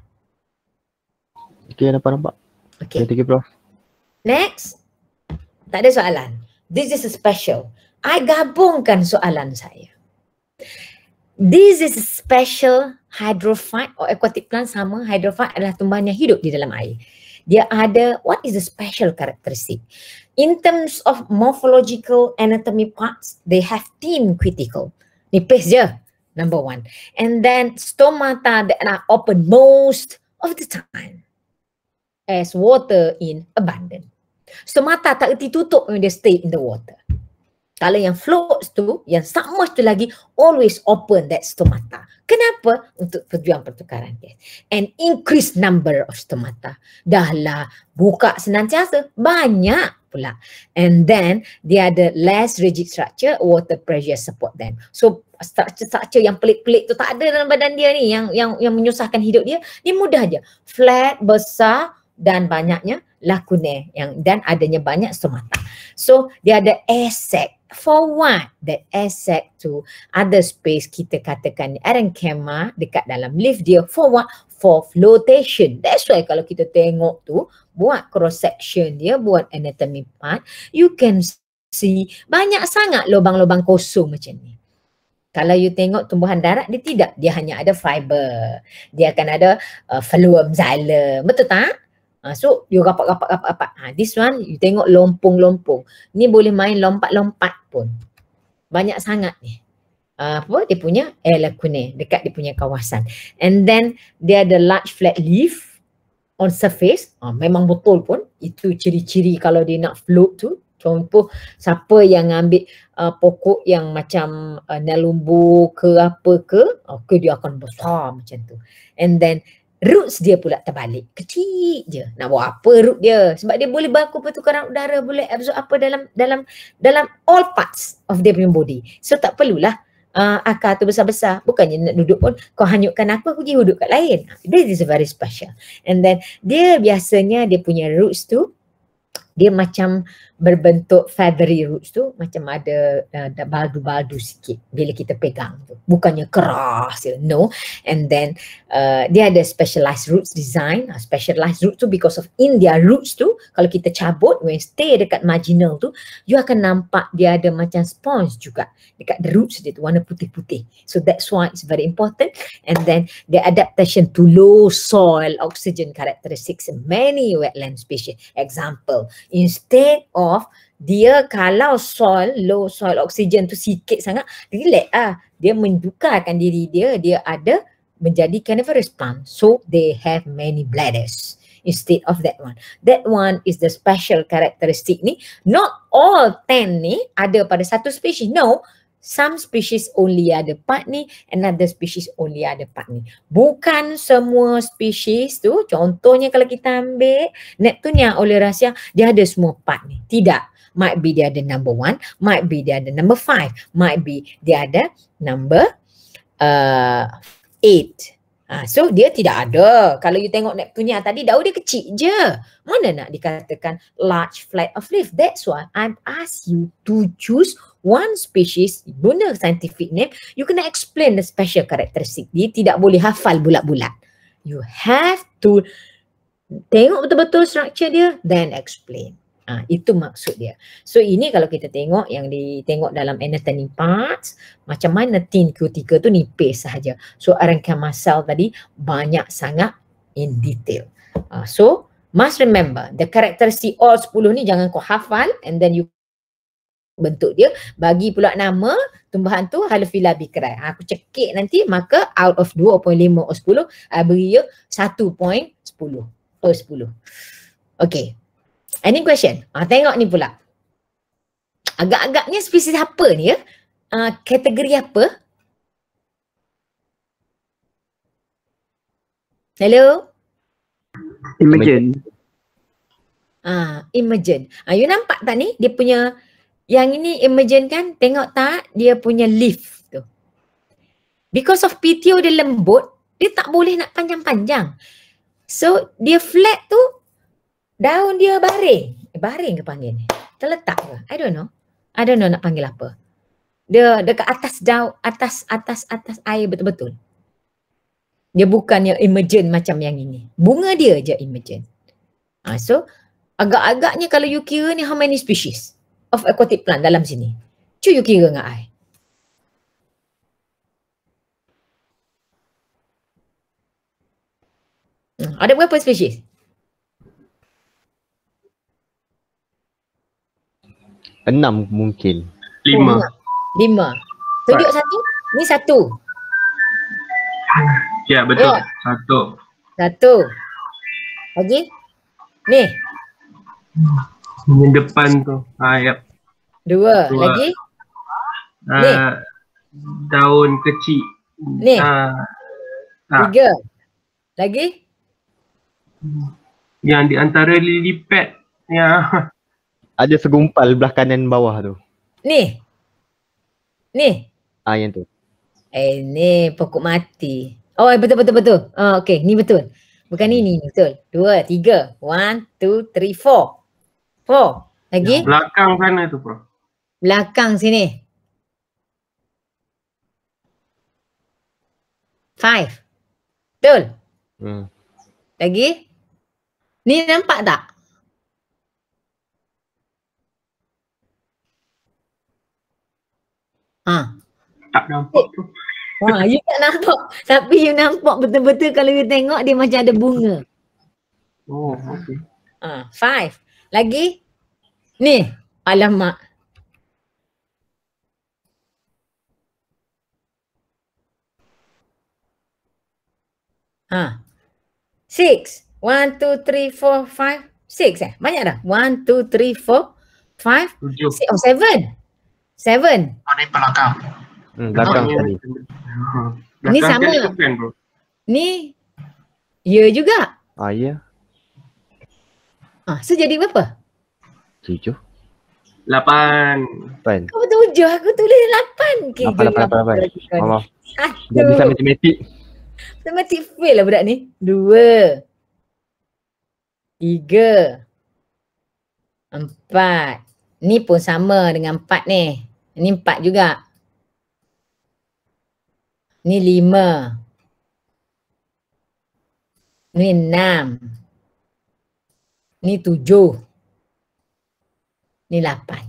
Okay, nampak-nampak. Okay. Thank you, Prof. Next. Tak ada soalan. This is a special. I gabungkan soalan saya. This is a special hydrophyte or aquatic plant sama hydrophyte adalah tumbuhan yang hidup di dalam air. Dia ada what is the special characteristic? In terms of morphological anatomy parts, they have thin cuticle. Nipis je. Number one. And then stomata that are open most of the time as water in abundance. Semata tak erti tutup when they stay in the water. Kalau yang floats tu, yang submerged tu lagi, always open that stomata. Kenapa? Untuk tujuan pertukaran gas. And increase number of stomata. Dahlah buka senantiasa, banyak pula. And then, dia ada less rigid structure, water pressure support them. So, structure-structure yang pelik-pelik tu tak ada dalam badan dia ni, yang yang yang menyusahkan hidup dia, dia mudah je. Flat, besar dan banyaknya, lakune yang dan adanya banyak somata. So dia ada esek for what that asset to other space kita katakan Aaron Kema dekat dalam lift dia for what for flotation that's why kalau kita tengok tu buat cross section dia buat anatomy part you can see banyak sangat lubang-lubang kosong macam ni kalau you tengok tumbuhan darat dia tidak dia hanya ada fiber dia akan ada uh, phloem xylem betul tak Ha, so you rapat rapat rapat rapat. Ah, ha, this one you tengok lompong lompong. Ni boleh main lompat lompat pun. Banyak sangat ni. Ah, apa dia punya elakune dekat dia punya kawasan. And then dia ada large flat leaf on surface. Ha, memang betul pun. Itu ciri-ciri kalau dia nak float tu. Contoh siapa yang ambil uh, pokok yang macam uh, nelumbu ke apa ke, okay dia akan besar macam tu. And then roots dia pula terbalik. Kecil je. Nak buat apa root dia? Sebab dia boleh baku pertukaran udara, boleh absorb apa dalam dalam dalam all parts of their human body. So tak perlulah uh, akar tu besar-besar. Bukannya nak duduk pun kau hanyutkan aku, aku pergi duduk kat lain. This is very special. And then dia biasanya dia punya roots tu dia macam berbentuk feathery roots tu macam ada eh, baldu-baldu uh, sikit bila kita pegang tu. Bukannya keras je, no. And then uh, dia ada specialized roots design. Ah, specialized roots tu because of in their roots tu, kalau kita cabut when stay dekat marginal tu, you akan nampak dia ada macam sponge juga dekat the roots dia tu, warna putih-putih. So that's why it's very important. And then the adaptation to low soil oxygen characteristics in many wetland species. Example, instead of off, dia kalau sol, low sol oksigen tu sikit sangat, relax ah Dia mendukarkan diri dia, dia ada menjadi carnivorous plant. So, they have many bladders instead of that one. That one is the special characteristic ni. Not all ten ni ada pada satu species. No, some species only ada part ni, another species only ada part ni. Bukan semua species tu, contohnya kalau kita ambil Neptunia oleh rahsia, dia ada semua part ni. Tidak. Might be dia ada number one, might be dia ada number five, might be dia ada number uh, eight. Ha, so dia tidak ada. Kalau you tengok Neptune tadi, daun dia kecil je. Mana nak dikatakan large flight of leaf. That's why I ask you to choose one species, guna scientific name, you kena explain the special characteristic. Dia tidak boleh hafal bulat-bulat. You have to tengok betul-betul structure dia, then explain. Ah ha, itu maksud dia. So ini kalau kita tengok yang ditengok dalam anatomy parts macam mana thin cuticle tu nipis saja. So rangkaian muscle tadi banyak sangat in detail. Ha, so must remember the characteristic all 10 ni jangan kau hafal and then you bentuk dia bagi pula nama tumbuhan tu halophila bicri. Ha, aku cekik nanti maka out of 2.5 or 10 I beri dia 1.10 or 10. Okay, Any question? Ah, tengok ni pula. Agak-agaknya spesies apa ni ya? Ah, kategori apa? Hello? Imagine. Ah, imagine. Ah, you nampak tak ni? Dia punya yang ini imagine kan? Tengok tak dia punya leaf tu. Because of PTO dia lembut, dia tak boleh nak panjang-panjang. So dia flat tu Daun dia baring. Eh, baring ke panggil ni? Terletak ke? I don't know. I don't know nak panggil apa. Dia dekat atas daun, atas, atas, atas air betul-betul. Dia bukannya emergent macam yang ini. Bunga dia je emergent. Ha, so, agak-agaknya kalau you kira ni how many species of aquatic plant dalam sini? Cuba you kira dengan I. Hmm, ada berapa species? Enam mungkin. Lima. Oh, lima. Tunjuk so, satu. Ni satu. Ya betul. Ayah. Satu. Satu. Lagi. Ni. Yang depan tu. Ha, ya. Dua. Dua. Lagi. Ha, Ni. Daun kecil. Ni. Ha. Ha. Tiga. Lagi. Yang di antara lily pad. Ya. Ada segumpal belah kanan bawah tu. Ni. Ni. Ah yang tu. Eh ni pokok mati. Oh eh, betul betul betul. Ah oh, okey, ni betul. Bukan ni ni betul. Dua, tiga. One, two, three, four. Four. Lagi? Yang belakang kanan tu bro. Belakang sini. Five. Betul? Hmm. Lagi? Ni nampak tak? Ha. Tak nampak tu. Ha, you tak nampak. Tapi you nampak betul-betul kalau you tengok dia macam ada bunga. Oh, okay Ha, five. Lagi? Ni, alamak. Ha. Six. One, two, three, four, five, six eh? Banyak dah. One, two, three, four, five, six, oh, seven. Seven. Oh, ni belakang. Hmm, belakang sekali. Oh, ni. sama. Kan, ni ya juga. Ah, ya. Ah, so jadi berapa? Tujuh. Lapan. Lapan. Kau betul tujuh, aku tulis lapan. Okay, lapan, lapan, lapan, lapan. Mama. Dia bisa matematik. Matematik fail lah budak ni. Dua. Tiga. Empat. Ni pun sama dengan empat ni. Ini empat juga. Ini lima. Ini enam. Ini tujuh. Ini lapan.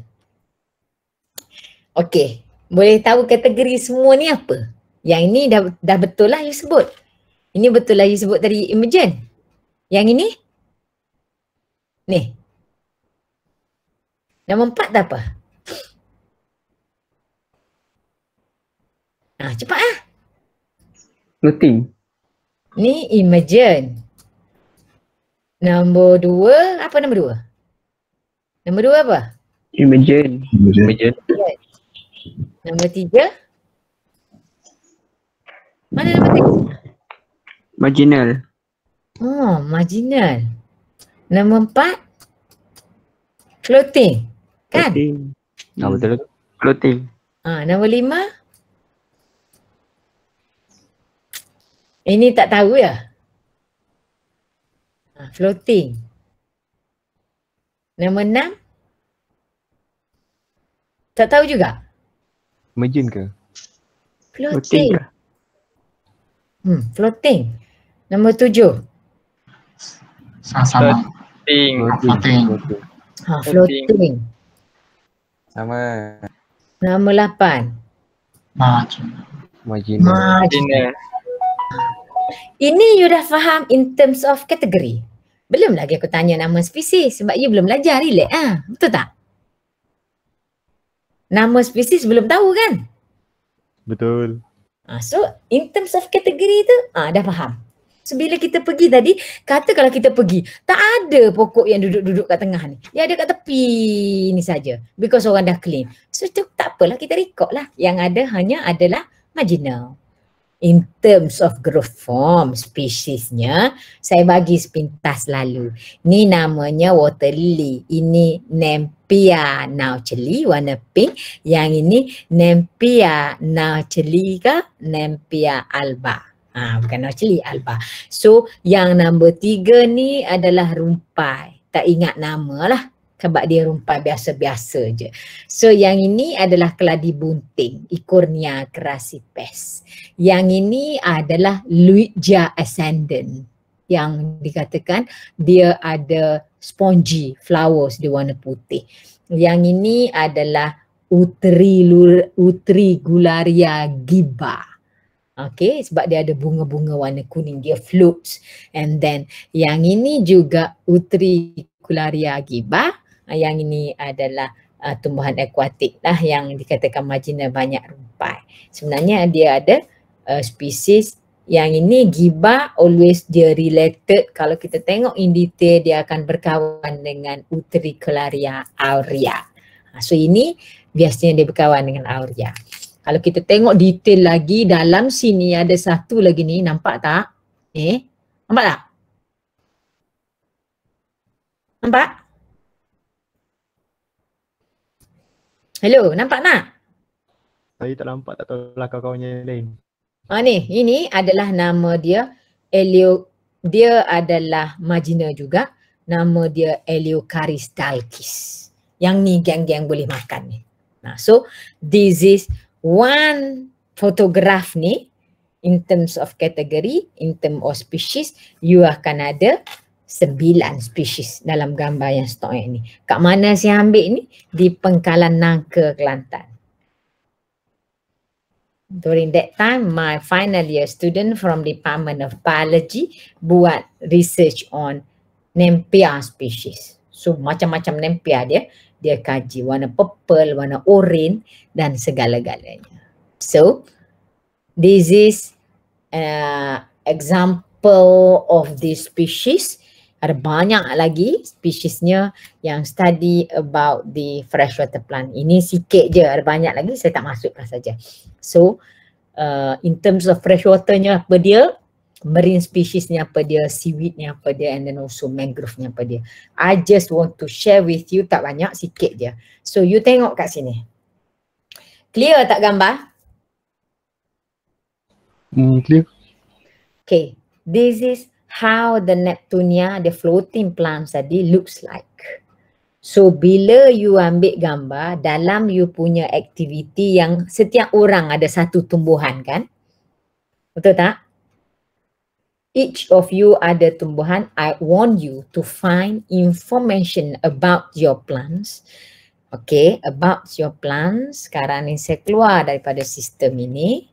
Okey. Boleh tahu kategori semua ni apa? Yang ini dah, dah betul lah you sebut. Ini betul lah you sebut tadi emergent. Yang ini? Ni. Nama empat tak apa? Ah, cepat ah. floating. Ni imagine. Nombor dua, apa nombor dua? Nombor dua apa? Imagine. Imagine. Nombor tiga? Mana nombor tiga? Marginal. Oh, marginal. Nombor empat? Floating. Kan? Nombor tiga, ah, floating. Ah, nombor lima? Ini eh, tak tahu ya. Ha, floating. Nombor enam. Tak tahu juga. Majin ke? Floating. Hmm, floating. Nombor tujuh. Sama-sama. Floating. Floating. Ha, floating. Sama. Nombor lapan. Margin. Margin. Marginal. Ini you dah faham in terms of kategori. Belum lagi aku tanya nama spesies sebab you belum belajar, relax Ha? Betul tak? Nama spesies belum tahu kan? Betul. Ha, so in terms of kategori tu, ah ha, dah faham. So bila kita pergi tadi, kata kalau kita pergi, tak ada pokok yang duduk-duduk kat tengah ni. Dia ada kat tepi ni saja. Because orang dah clean. So tu, tak apalah kita record lah. Yang ada hanya adalah marginal in terms of growth form speciesnya saya bagi sepintas lalu ni namanya water lily ini nempia naucheli warna pink yang ini nempia naucheli ke nempia alba ha, bukan naucheli alba so yang nombor tiga ni adalah rumpai tak ingat nama lah sebab dia rumpai biasa-biasa je. So yang ini adalah keladi bunting, Ikurnia crassipes. Yang ini adalah Luigia ascendant yang dikatakan dia ada spongy flowers di warna putih. Yang ini adalah Utri Lur, Utri Gularia giba. Okay, sebab dia ada bunga-bunga warna kuning, dia floats. And then yang ini juga Utri Gularia giba. Ah, yang ini adalah uh, tumbuhan akuatik lah yang dikatakan marginal banyak rumpai. Sebenarnya dia ada uh, spesies yang ini giba always dia related kalau kita tengok in detail dia akan berkawan dengan utricularia aurea. So ini biasanya dia berkawan dengan aurea. Kalau kita tengok detail lagi dalam sini ada satu lagi ni nampak tak? Eh, nampak tak? Nampak? Hello, nampak nak? Saya tak nampak, tak tahu lah kawan-kawan yang lain. Ha, ni, ini adalah nama dia Elio, dia adalah Majina juga. Nama dia Elio Karistalkis. Yang ni geng-geng boleh makan ni. Nah, so, this is one photograph ni in terms of category, in terms of species, you akan ada sembilan spesies dalam gambar yang stoik ni. Kat mana saya ambil ni? Di pengkalan Nangka, Kelantan. During that time, my final year student from Department of Biology buat research on Nempia species. So, macam-macam Nempia dia, dia kaji warna purple, warna orange dan segala-galanya. So, this is uh, example of this species ada banyak lagi speciesnya yang study about the freshwater plant. Ini sikit je, ada banyak lagi saya tak masuk masukkan saja. So, uh, in terms of freshwaternya apa dia, marine speciesnya apa dia, seaweednya apa dia and then also mangrovenya apa dia. I just want to share with you tak banyak, sikit je. So, you tengok kat sini. Clear tak gambar? Mm, clear. Okay, this is how the Neptunia, the floating plants tadi looks like. So bila you ambil gambar dalam you punya aktiviti yang setiap orang ada satu tumbuhan kan? Betul tak? Each of you ada tumbuhan, I want you to find information about your plants. Okay, about your plants. Sekarang ni saya keluar daripada sistem ini.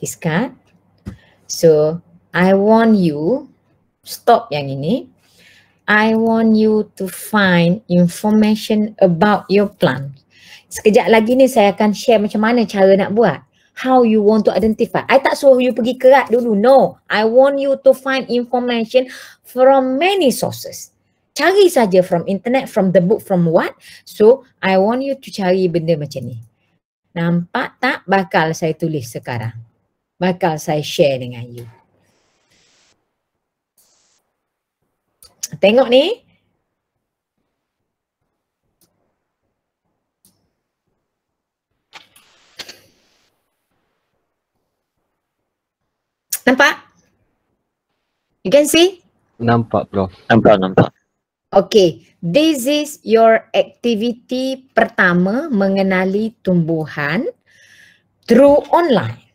this card. So I want you, stop yang ini. I want you to find information about your plan. Sekejap lagi ni saya akan share macam mana cara nak buat. How you want to identify. I tak suruh you pergi kerat dulu. No. I want you to find information from many sources. Cari saja from internet, from the book, from what. So, I want you to cari benda macam ni. Nampak tak bakal saya tulis sekarang bakal saya share dengan you. Tengok ni. Nampak? You can see? Nampak, bro. Nampak, nampak. Okay. This is your activity pertama mengenali tumbuhan through online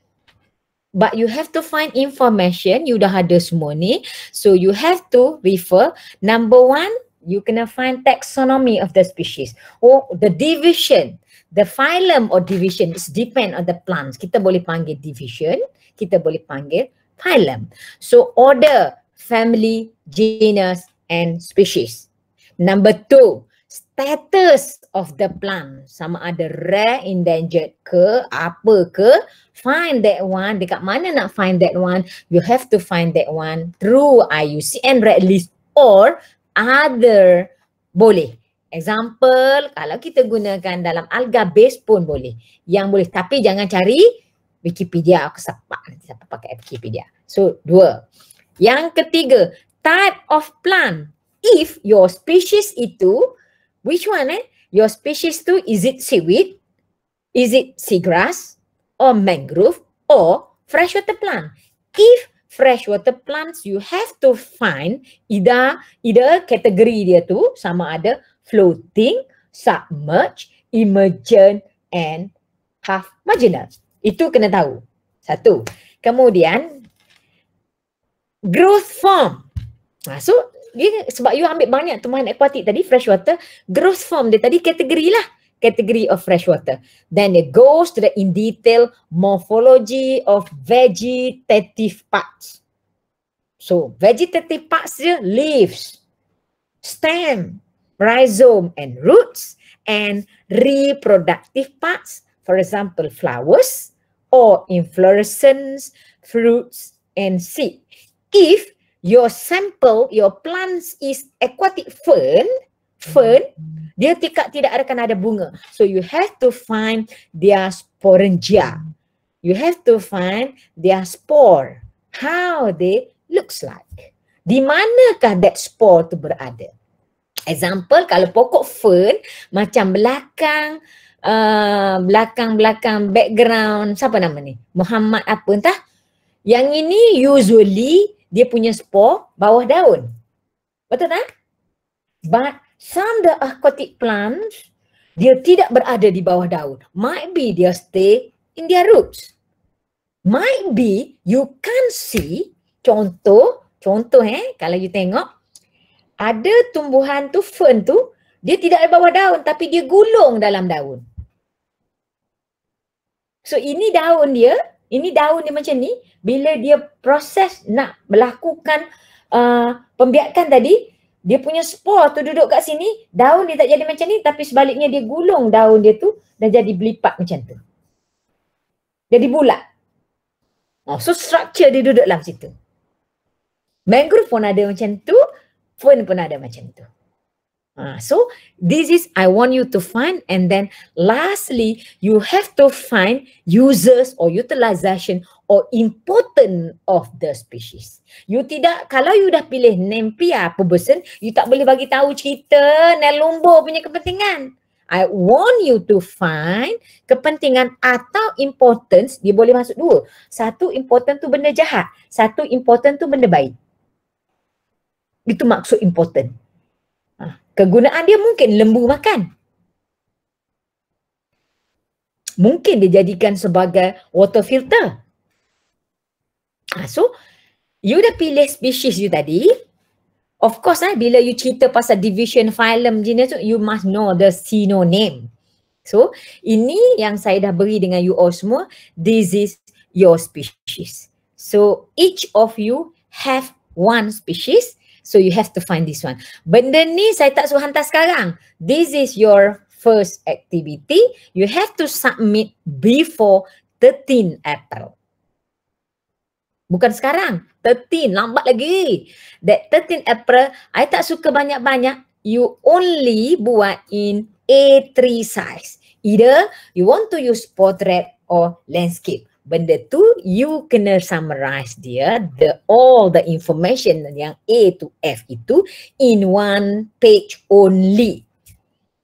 but you have to find information you dah ada semua ni so you have to refer number one you kena find taxonomy of the species or oh, the division the phylum or division is depend on the plants kita boleh panggil division kita boleh panggil phylum so order family genus and species number two status of the plant sama ada rare endangered ke apa ke find that one dekat mana nak find that one you have to find that one through IUCN red list or other boleh example kalau kita gunakan dalam alga base pun boleh yang boleh tapi jangan cari Wikipedia aku sepak nanti siapa pakai Wikipedia so dua yang ketiga type of plant if your species itu Which one eh? Your species tu is it seaweed? Is it seagrass? Or mangrove? Or freshwater plant? If freshwater plants you have to find either, either kategori dia tu sama ada floating, submerged, emergent and half marginal. Itu kena tahu. Satu. Kemudian growth form. masuk dia sebab you ambil banyak tumbuhan aquatic tadi fresh water growth form dia tadi kategori lah kategori of fresh water then it goes to the in detail morphology of vegetative parts so vegetative parts dia leaves stem rhizome and roots and reproductive parts for example flowers or inflorescence fruits and seed if your sample, your plants is aquatic fern, fern, dia tidak tidak akan ada bunga. So you have to find their sporangia. You have to find their spore. How they looks like. Di manakah that spore tu berada? Example, kalau pokok fern, macam belakang, uh, belakang-belakang background, siapa nama ni? Muhammad apa entah. Yang ini usually dia punya spor bawah daun. Betul tak? But some the aquatic plants, dia tidak berada di bawah daun. Might be dia stay in their roots. Might be you can see, contoh, contoh eh, kalau you tengok, ada tumbuhan tu, fern tu, dia tidak ada bawah daun tapi dia gulung dalam daun. So ini daun dia, ini daun dia macam ni, bila dia proses nak melakukan uh, pembiakan tadi, dia punya spore tu duduk kat sini, daun dia tak jadi macam ni tapi sebaliknya dia gulung daun dia tu dan jadi belipat macam tu. Jadi bulat. Oh, so structure dia duduk dalam situ. Mangrove pun ada macam tu, fern pun ada macam tu. Uh, so this is I want you to find, and then lastly, you have to find users or utilization or important of the species. You tidak kalau you dah pilih nempia ah, pebesen, you tak boleh bagi tahu cerita nelumbo punya kepentingan. I want you to find kepentingan atau importance dia boleh masuk dua. Satu important tu benda jahat, satu important tu benda baik. Itu maksud important. Kegunaan dia mungkin lembu makan. Mungkin dia jadikan sebagai water filter. Ha, so, you dah pilih species you tadi. Of course, eh, bila you cerita pasal division phylum genus, you must know the sino name. So, ini yang saya dah beri dengan you all semua. This is your species. So, each of you have one species. So you have to find this one. Benda ni saya tak suruh hantar sekarang. This is your first activity. You have to submit before 13 April. Bukan sekarang. 13, lambat lagi. That 13 April, I tak suka banyak-banyak. You only buat in A3 size. Either you want to use portrait or landscape benda tu you kena summarize dia the all the information yang A to F itu in one page only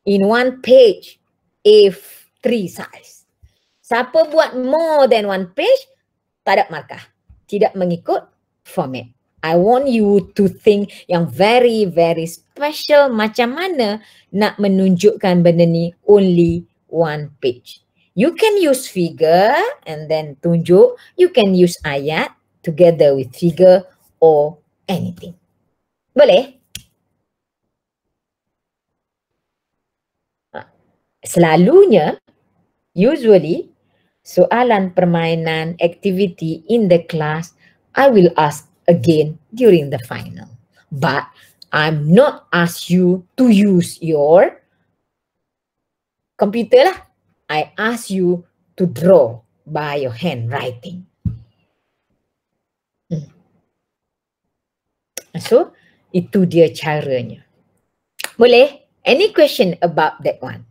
in one page A3 size siapa buat more than one page tak ada markah tidak mengikut format I want you to think yang very very special macam mana nak menunjukkan benda ni only one page. You can use figure and then tunjuk. You can use ayat together with figure or anything. Boleh? Ah, selalunya, usually, soalan permainan activity in the class, I will ask again during the final. But I'm not ask you to use your computer lah. I ask you to draw by your handwriting. Hmm. So, itu dia caranya. Boleh? Any question about that one?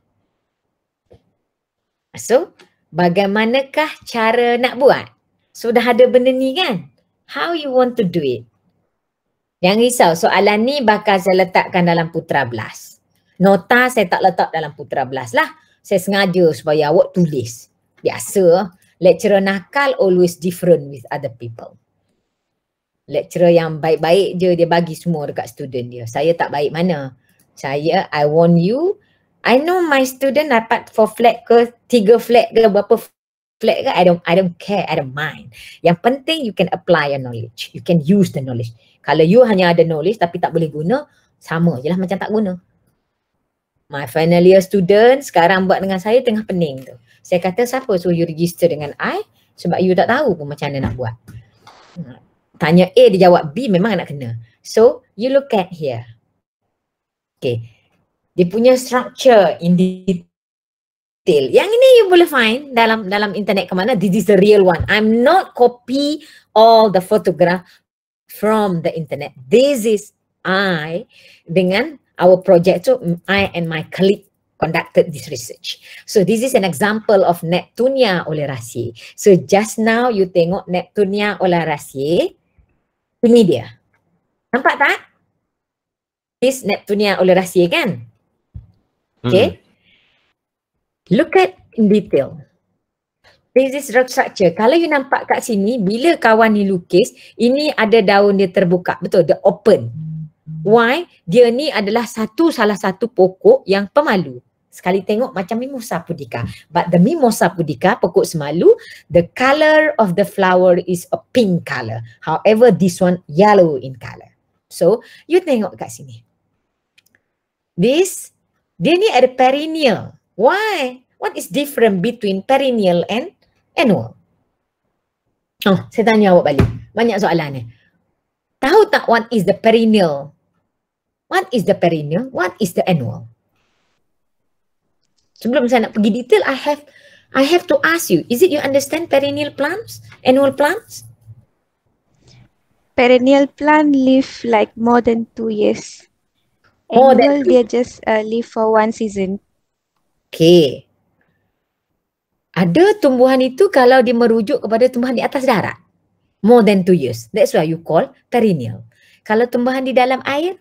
So, bagaimanakah cara nak buat? Sudah so, ada benda ni kan? How you want to do it? Yang risau, soalan ni bakal saya letakkan dalam Putra Belas. Nota saya tak letak dalam Putra Belas lah saya sengaja supaya awak tulis. Biasa, lecturer nakal always different with other people. Lecturer yang baik-baik je, dia bagi semua dekat student dia. Saya tak baik mana. Saya, I want you, I know my student dapat for flat ke, tiga flat ke, berapa flat ke, I don't I don't care, I don't mind. Yang penting you can apply your knowledge, you can use the knowledge. Kalau you hanya ada knowledge tapi tak boleh guna, sama je lah macam tak guna. My final year student sekarang buat dengan saya tengah pening tu. Saya kata siapa so you register dengan I sebab you tak tahu pun macam mana nak buat. Hmm. Tanya A dia jawab B memang nak kena. So you look at here. Okay. Dia punya structure in detail. Yang ini you boleh find dalam dalam internet ke mana. This is the real one. I'm not copy all the photograph from the internet. This is I dengan our project so I and my colleague conducted this research. So this is an example of Neptunia oleh So just now you tengok Neptunia oleh Ini dia. Nampak tak? This Neptunia oleh kan? Okay. Hmm. Look at in detail. This is rock structure. Kalau you nampak kat sini, bila kawan ni lukis, ini ada daun dia terbuka. Betul? Dia open. Why? Dia ni adalah satu salah satu pokok yang pemalu. Sekali tengok macam mimosa pudika. But the mimosa pudika pokok semalu, the color of the flower is a pink color. However, this one yellow in color. So, you tengok kat sini. This, dia ni ada perennial. Why? What is different between perennial and annual? Oh, saya tanya awak balik. Banyak soalan ni. Tahu tak what is the perennial What is the perennial? What is the annual? Sebelum saya nak pergi detail, I have I have to ask you, is it you understand perennial plants, annual plants? Perennial plant live like more than two years. Annual, than two. they just uh, live for one season. Okay. Ada tumbuhan itu kalau dia merujuk kepada tumbuhan di atas darat. More than two years. That's why you call perennial. Kalau tumbuhan di dalam air,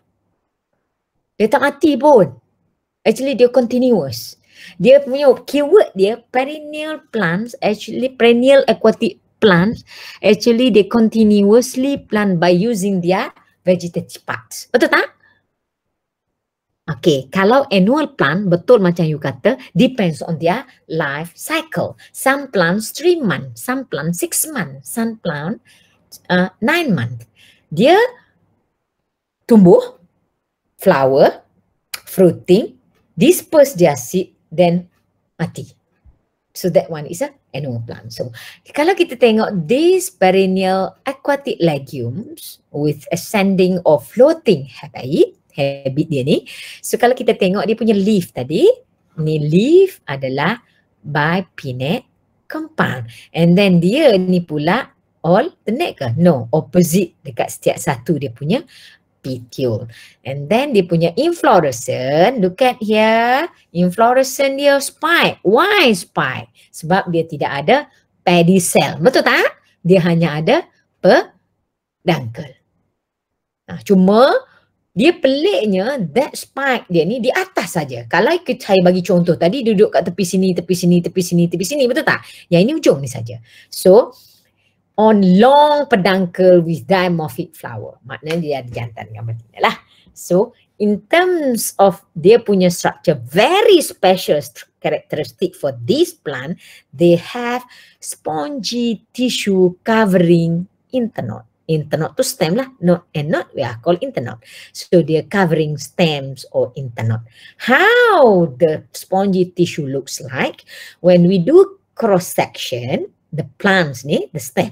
dia tak mati pun. Actually dia continuous. Dia punya keyword dia perennial plants actually perennial aquatic plants actually they continuously plant by using their vegetative parts. Betul tak? Okay, kalau annual plant betul macam you kata depends on their life cycle. Some plants three month, some plants six month, some plants 9 uh, month. Dia tumbuh flower, fruiting, disperse their seed, then mati. So that one is a annual plant. So kalau kita tengok these perennial aquatic legumes with ascending or floating habit, habit dia ni. So kalau kita tengok dia punya leaf tadi, ni leaf adalah by bipinnate compound. And then dia ni pula all the neck ke? No, opposite dekat setiap satu dia punya petiole. And then dia punya inflorescence, look at here, inflorescence dia spike. Why spike? Sebab dia tidak ada pedicel. Betul tak? Dia hanya ada pedangkel. Nah, cuma dia peliknya that spike dia ni di atas saja. Kalau kita saya bagi contoh tadi duduk kat tepi sini, tepi sini, tepi sini, tepi sini, betul tak? Yang ini ujung ni saja. So, on long pedangkel with dimorphic flower. Maknanya dia ada jantan dengan betina lah. So, in terms of dia punya structure, very special st- characteristic for this plant, they have spongy tissue covering internode. Internode tu stem lah. Not and not we are called internode. So, dia covering stems or internode. How the spongy tissue looks like when we do cross-section, the plants ni, the stem,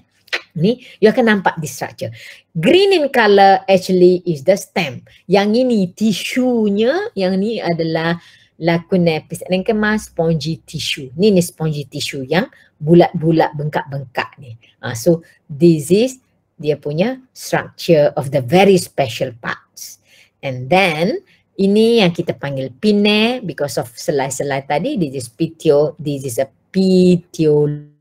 ni you akan nampak this structure. Green in color actually is the stem. Yang ini tisunya, yang ni adalah epis. Dan kemas spongy tissue. Ni ni spongy tissue yang bulat-bulat bengkak-bengkak ni. Uh, so this is dia punya structure of the very special parts. And then ini yang kita panggil pinne because of selai-selai tadi. This is petiole. This is a petiole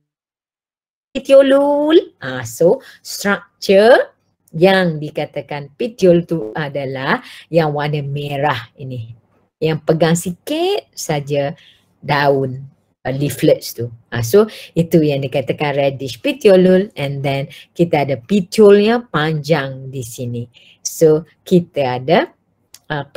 petiolul. Uh, so structure yang dikatakan petiol tu adalah yang warna merah ini. Yang pegang sikit saja daun uh, leaflets tu. Ah, so itu yang dikatakan radish petiolul and then kita ada petiolnya panjang di sini. So kita ada uh,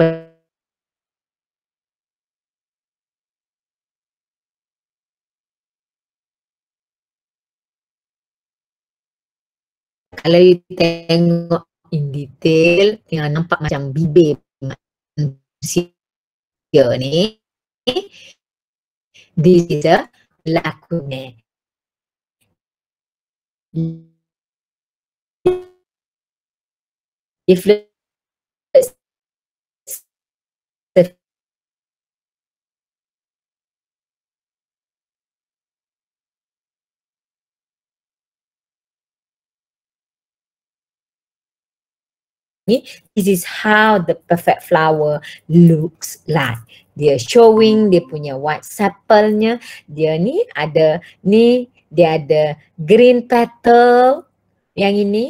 kalau you tengok in detail, tengok nampak macam bibir manusia ni, this is a lakune. If you Okay, this is how the perfect flower looks like. Dia showing, dia punya white sepalnya. Dia ni ada, ni dia ada green petal. Yang ini,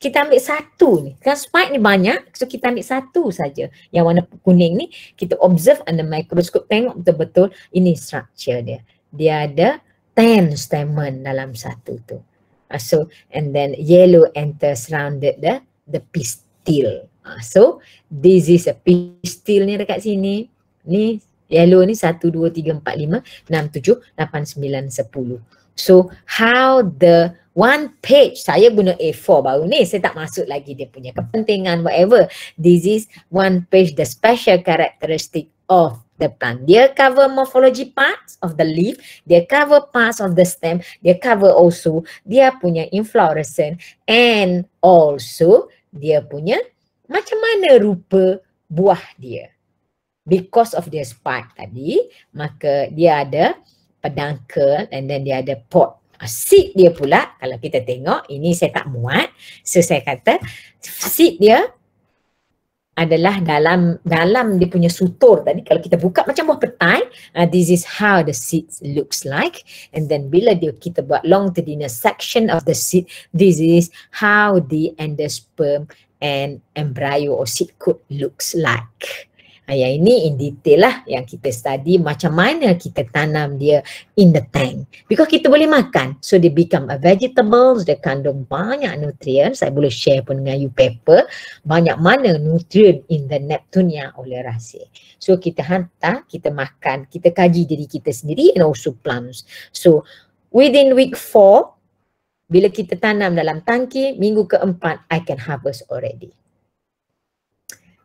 kita ambil satu ni. Kan spike ni banyak, so kita ambil satu saja. Yang warna kuning ni, kita observe under microscope, tengok betul-betul ini structure dia. Dia ada ten stamen dalam satu tu. Ah, so, and then yellow enter surrounded the the pistol pistil. Uh, ha, so this is a pistil ni dekat sini. Ni yellow ni 1 2 3 4 5 6 7 8 9 10. So how the one page saya guna A4 baru ni saya tak masuk lagi dia punya kepentingan whatever. This is one page the special characteristic of the plant. They cover morphology parts of the leaf, They cover parts of the stem, They cover also They have punya inflorescence and also dia punya macam mana rupa buah dia. Because of their spike tadi, maka dia ada pedangkel and then dia ada pot. Ah, seed dia pula, kalau kita tengok, ini saya tak muat. So saya kata seed dia adalah dalam dalam dia punya sutur tadi kalau kita buka macam buah petai uh, this is how the seed looks like and then bila dia kita buat long to section of the seed this is how the endosperm and embryo or seed coat looks like Ayah ini in detail lah yang kita study macam mana kita tanam dia in the tank. Because kita boleh makan. So dia become a vegetable, dia kandung banyak nutrients. Saya boleh share pun dengan you paper. Banyak mana nutrient in the Neptunia oleh rasa. So kita hantar, kita makan, kita kaji diri kita sendiri and also plants. So within week four, bila kita tanam dalam tangki, minggu keempat, I can harvest already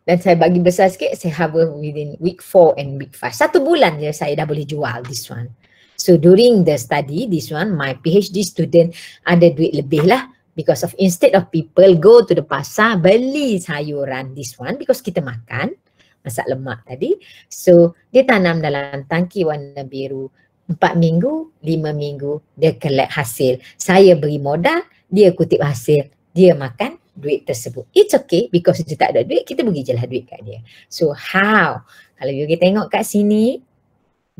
dan saya bagi besar sikit, saya have within week 4 and week 5. Satu bulan je saya dah boleh jual this one. So during the study, this one, my PhD student ada duit lebih lah because of instead of people go to the pasar beli sayuran this one because kita makan masak lemak tadi. So dia tanam dalam tangki warna biru empat minggu, lima minggu dia collect hasil. Saya beri modal, dia kutip hasil, dia makan, duit tersebut. It's okay because dia tak ada duit, kita bagi je lah duit kat dia. So how? Kalau you tengok kat sini,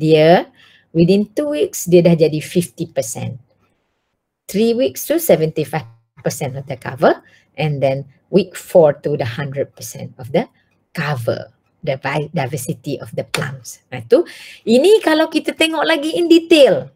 dia within two weeks dia dah jadi 50%. Three weeks tu 75% of the cover and then week 4 tu dah 100% of the cover. The diversity of the plants. Nah, tu, ini kalau kita tengok lagi in detail.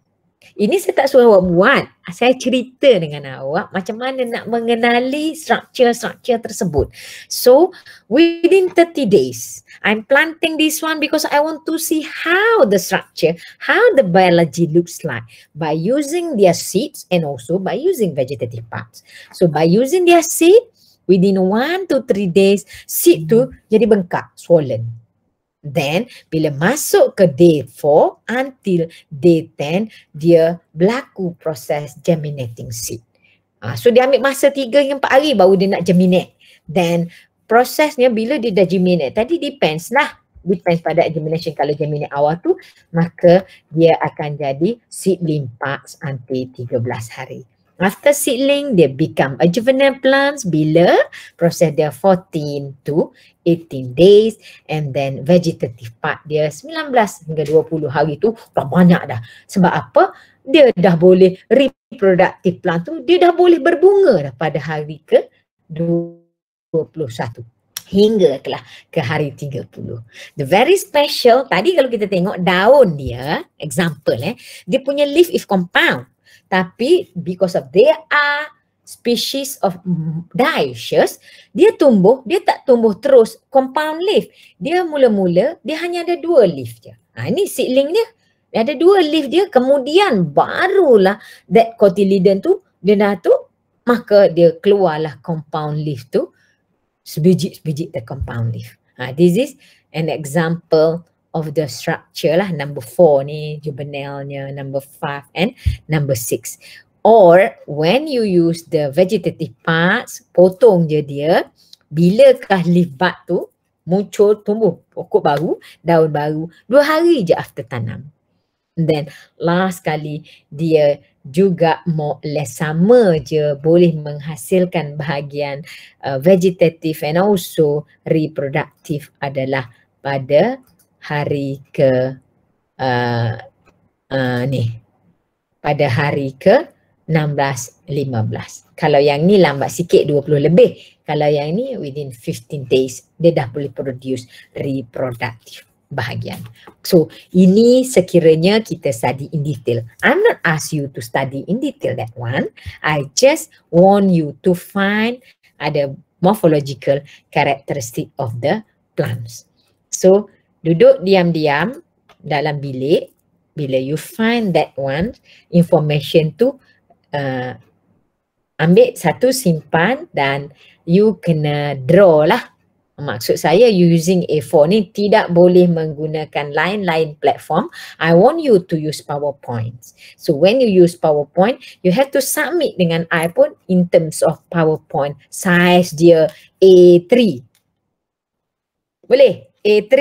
Ini saya tak suruh awak buat. Ah, saya cerita dengan awak macam mana nak mengenali struktur-struktur tersebut. So, within 30 days, I'm planting this one because I want to see how the structure, how the biology looks like by using their seeds and also by using vegetative parts. So, by using their seed, within 1 to 3 days, seed tu hmm. jadi bengkak, swollen. Then, bila masuk ke day 4 until day 10, dia berlaku proses germinating seed. Ha, so, dia ambil masa 3 hingga 4 hari baru dia nak germinate. Then, prosesnya bila dia dah germinate, tadi depends lah. Depends pada germination. Kalau germinate awal tu, maka dia akan jadi seed limpax nanti 13 hari. After seedling, they become a juvenile plants bila proses dia 14 to 18 days and then vegetative part dia 19 hingga 20 hari tu dah banyak dah. Sebab apa? Dia dah boleh reproductive plant tu, dia dah boleh berbunga dah pada hari ke 21 hingga lah ke hari 30. The very special, tadi kalau kita tengok daun dia, example eh, dia punya leaf if compound. Tapi because of they are species of dioecious, dia tumbuh, dia tak tumbuh terus compound leaf. Dia mula-mula, dia hanya ada dua leaf je. Ha, ini seedling dia. Dia ada dua leaf dia, kemudian barulah that cotyledon tu, dia dah tu, maka dia keluarlah compound leaf tu, sebiji-sebiji the compound leaf. Ha, this is an example of the structure lah. Number four ni, juvenilnya. Number five and number six. Or when you use the vegetative parts, potong je dia. Bilakah leaf bud tu muncul, tumbuh pokok baru, daun baru. Dua hari je after tanam. And then last kali dia juga more less sama je boleh menghasilkan bahagian uh, vegetative and also reproductive adalah pada hari ke uh, uh, ni pada hari ke 16-15. Kalau yang ni lambat sikit 20 lebih. Kalau yang ini within 15 days dia dah boleh produce reproductive bahagian. So ini sekiranya kita study in detail. I'm not ask you to study in detail that one. I just want you to find ada morphological characteristic of the plants. So duduk diam-diam dalam bilik bila you find that one information tu uh, ambil satu simpan dan you kena draw lah Maksud saya using A4 ni tidak boleh menggunakan lain-lain platform. I want you to use PowerPoint. So when you use PowerPoint, you have to submit dengan I pun in terms of PowerPoint size dia A3. Boleh? A3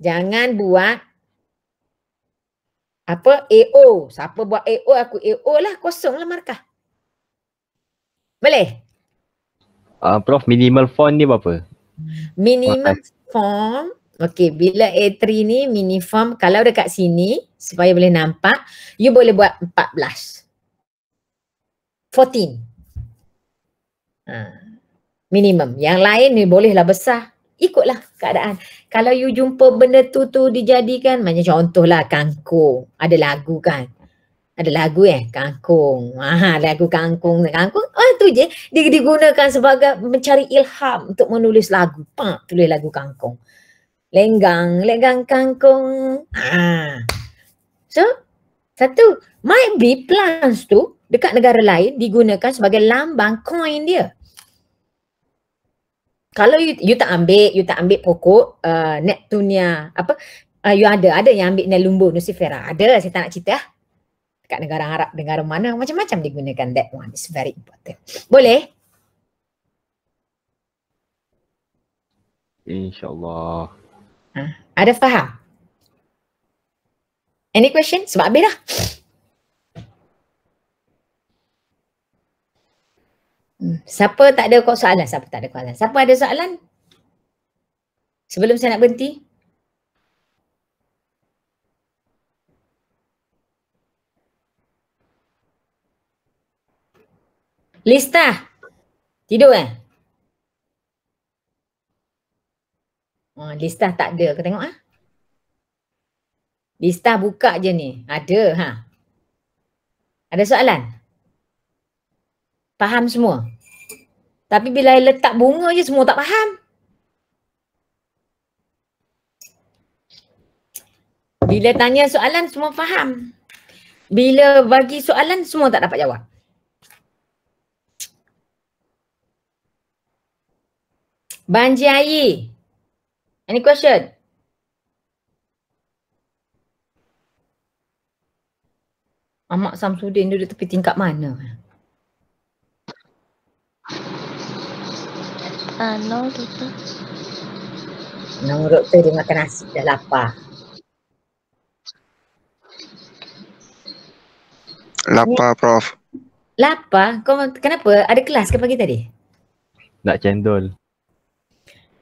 jangan buat apa AO. Siapa buat AO aku AO lah kosong lah markah. Boleh? Uh, Prof minimal form ni berapa? Minimal form. Okey bila A3 ni mini form kalau dekat sini supaya boleh nampak you boleh buat 14. 14. Ha. Minimum. Yang lain ni bolehlah besar ikutlah keadaan. Kalau you jumpa benda tu tu dijadikan macam contohlah kangkung. Ada lagu kan? Ada lagu eh kangkung. Ah lagu kangkung kangkung. Oh tu je dia digunakan sebagai mencari ilham untuk menulis lagu. Pak tulis lagu kangkung. Lenggang, lenggang kangkung. Ah. So satu might be plants tu dekat negara lain digunakan sebagai lambang coin dia kalau you, you tak ambil, you tak ambil pokok uh, Neptunia, apa? Uh, you ada, ada yang ambil Nelumbo, Lucifera. Ada, lah. saya tak nak cerita lah. Dekat negara Arab, negara mana, macam-macam digunakan that one. It's very important. Boleh? InsyaAllah. Ha, ada faham? Any question? Sebab habis dah. Hmm. Siapa tak ada kok soalan? Siapa tak ada soalan? Siapa ada soalan? Sebelum saya nak berhenti. Lista. Tidur eh? Oh, Lista tak ada. Aku tengok ah. Lista buka je ni. Ada ha. Ada soalan? Faham semua. Tapi bila I letak bunga je semua tak faham. Bila tanya soalan semua faham. Bila bagi soalan semua tak dapat jawab. Banjir air. Any question? Amak Samsudin duduk tepi tingkap mana? Ano uh, tu tu. Menurut tu dia makan nasi dah lapar. Lapar prof. Lapar? Kau kenapa? Ada kelas ke pagi tadi? Nak cendol.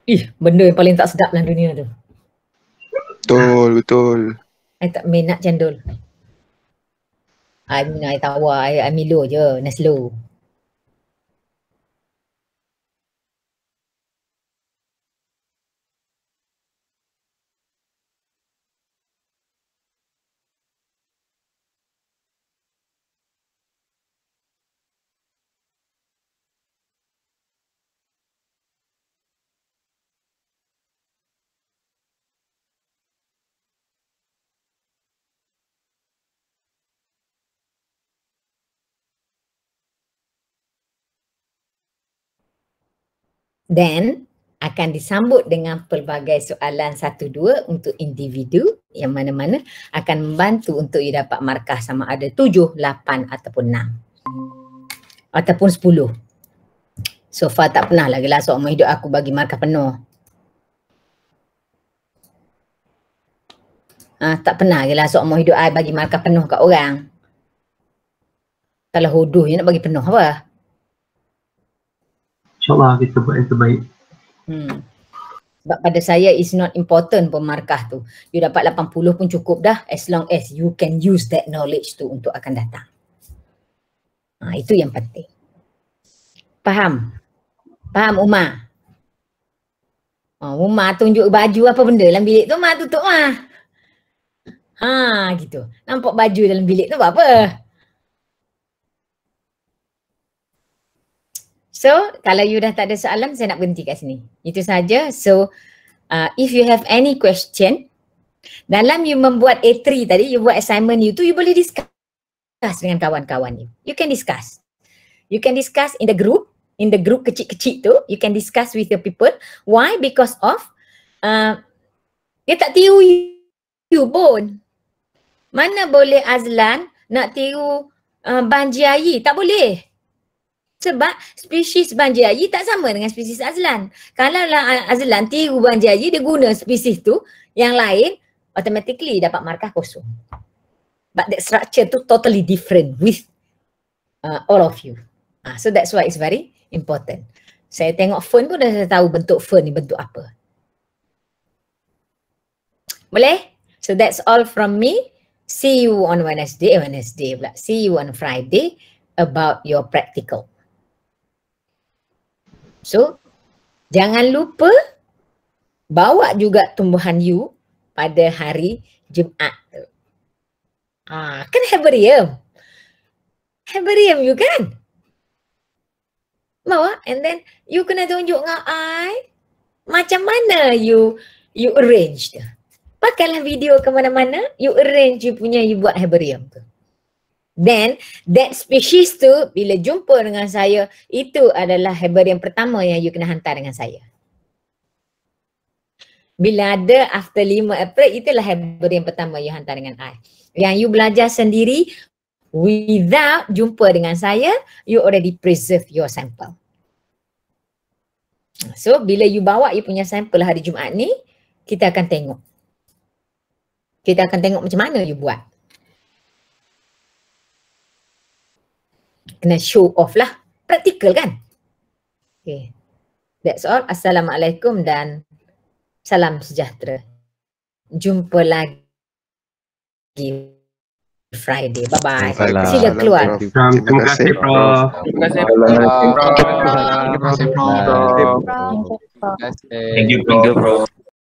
Ih, benda yang paling tak sedap dalam dunia tu. Betul, betul. Saya tak minat cendol. I mean, air tawar, air milo je, nasi Then akan disambut dengan pelbagai soalan satu dua untuk individu yang mana-mana akan membantu untuk you dapat markah sama ada tujuh, lapan ataupun enam. Ataupun sepuluh. So far tak pernah lagi lah seumur hidup aku bagi markah penuh. Ha, tak pernah lagi lah seumur hidup I bagi markah penuh kat orang. Kalau hodoh je nak bagi penuh apa? InsyaAllah kita buat yang terbaik. Hmm. Sebab pada saya is not important pun markah tu. You dapat 80 pun cukup dah as long as you can use that knowledge tu untuk akan datang. Ha, itu yang penting. Faham? Faham Umar? Oh, ha, Umar tunjuk baju apa benda dalam bilik tu. Umar tutup Umar. Ha gitu. Nampak baju dalam bilik tu buat apa? So kalau you dah tak ada soalan, saya nak berhenti kat sini. Itu saja. So uh, if you have any question, dalam you membuat A3 tadi, you buat assignment you tu, you boleh discuss dengan kawan-kawan you. You can discuss. You can discuss in the group, in the group kecil-kecil tu, you can discuss with the people. Why? Because of uh, dia tak tiru you pun. Mana boleh Azlan nak tiru uh, Banji Ayi? Tak boleh. Sebab spesies banji air tak sama dengan spesies azlan. Kalau azlan tiru banji air, dia guna spesies tu, yang lain automatically dapat markah kosong. But that structure tu totally different with uh, all of you. Uh, so that's why it's very important. Saya tengok fern pun dah saya tahu bentuk fern ni bentuk apa. Boleh? So that's all from me. See you on Wednesday, eh, Wednesday pula. See you on Friday about your practical. So, jangan lupa bawa juga tumbuhan you pada hari Jumaat tu. Ah, kan herbarium? Herbarium you kan? Bawa ah? and then you kena tunjuk dengan I macam mana you you arrange tu. Pakailah video ke mana-mana, you arrange you punya, you buat herbarium tu. Then that species tu bila jumpa dengan saya itu adalah herbarium pertama yang you kena hantar dengan saya. Bila ada after 5 April itulah herbarium pertama you hantar dengan I. Yang you belajar sendiri without jumpa dengan saya, you already preserve your sample. So bila you bawa you punya sampel hari Jumaat ni, kita akan tengok. Kita akan tengok macam mana you buat. kena show off lah. praktikal kan? Okay. That's all. Assalamualaikum dan salam sejahtera. Jumpa lagi Friday. Bye-bye. Sila keluar. Terima kasih, Prof. Terima kasih, bro. Terima kasih, bro. Terima kasih, bro. Terima kasih, bro. Terima kasih, Prof.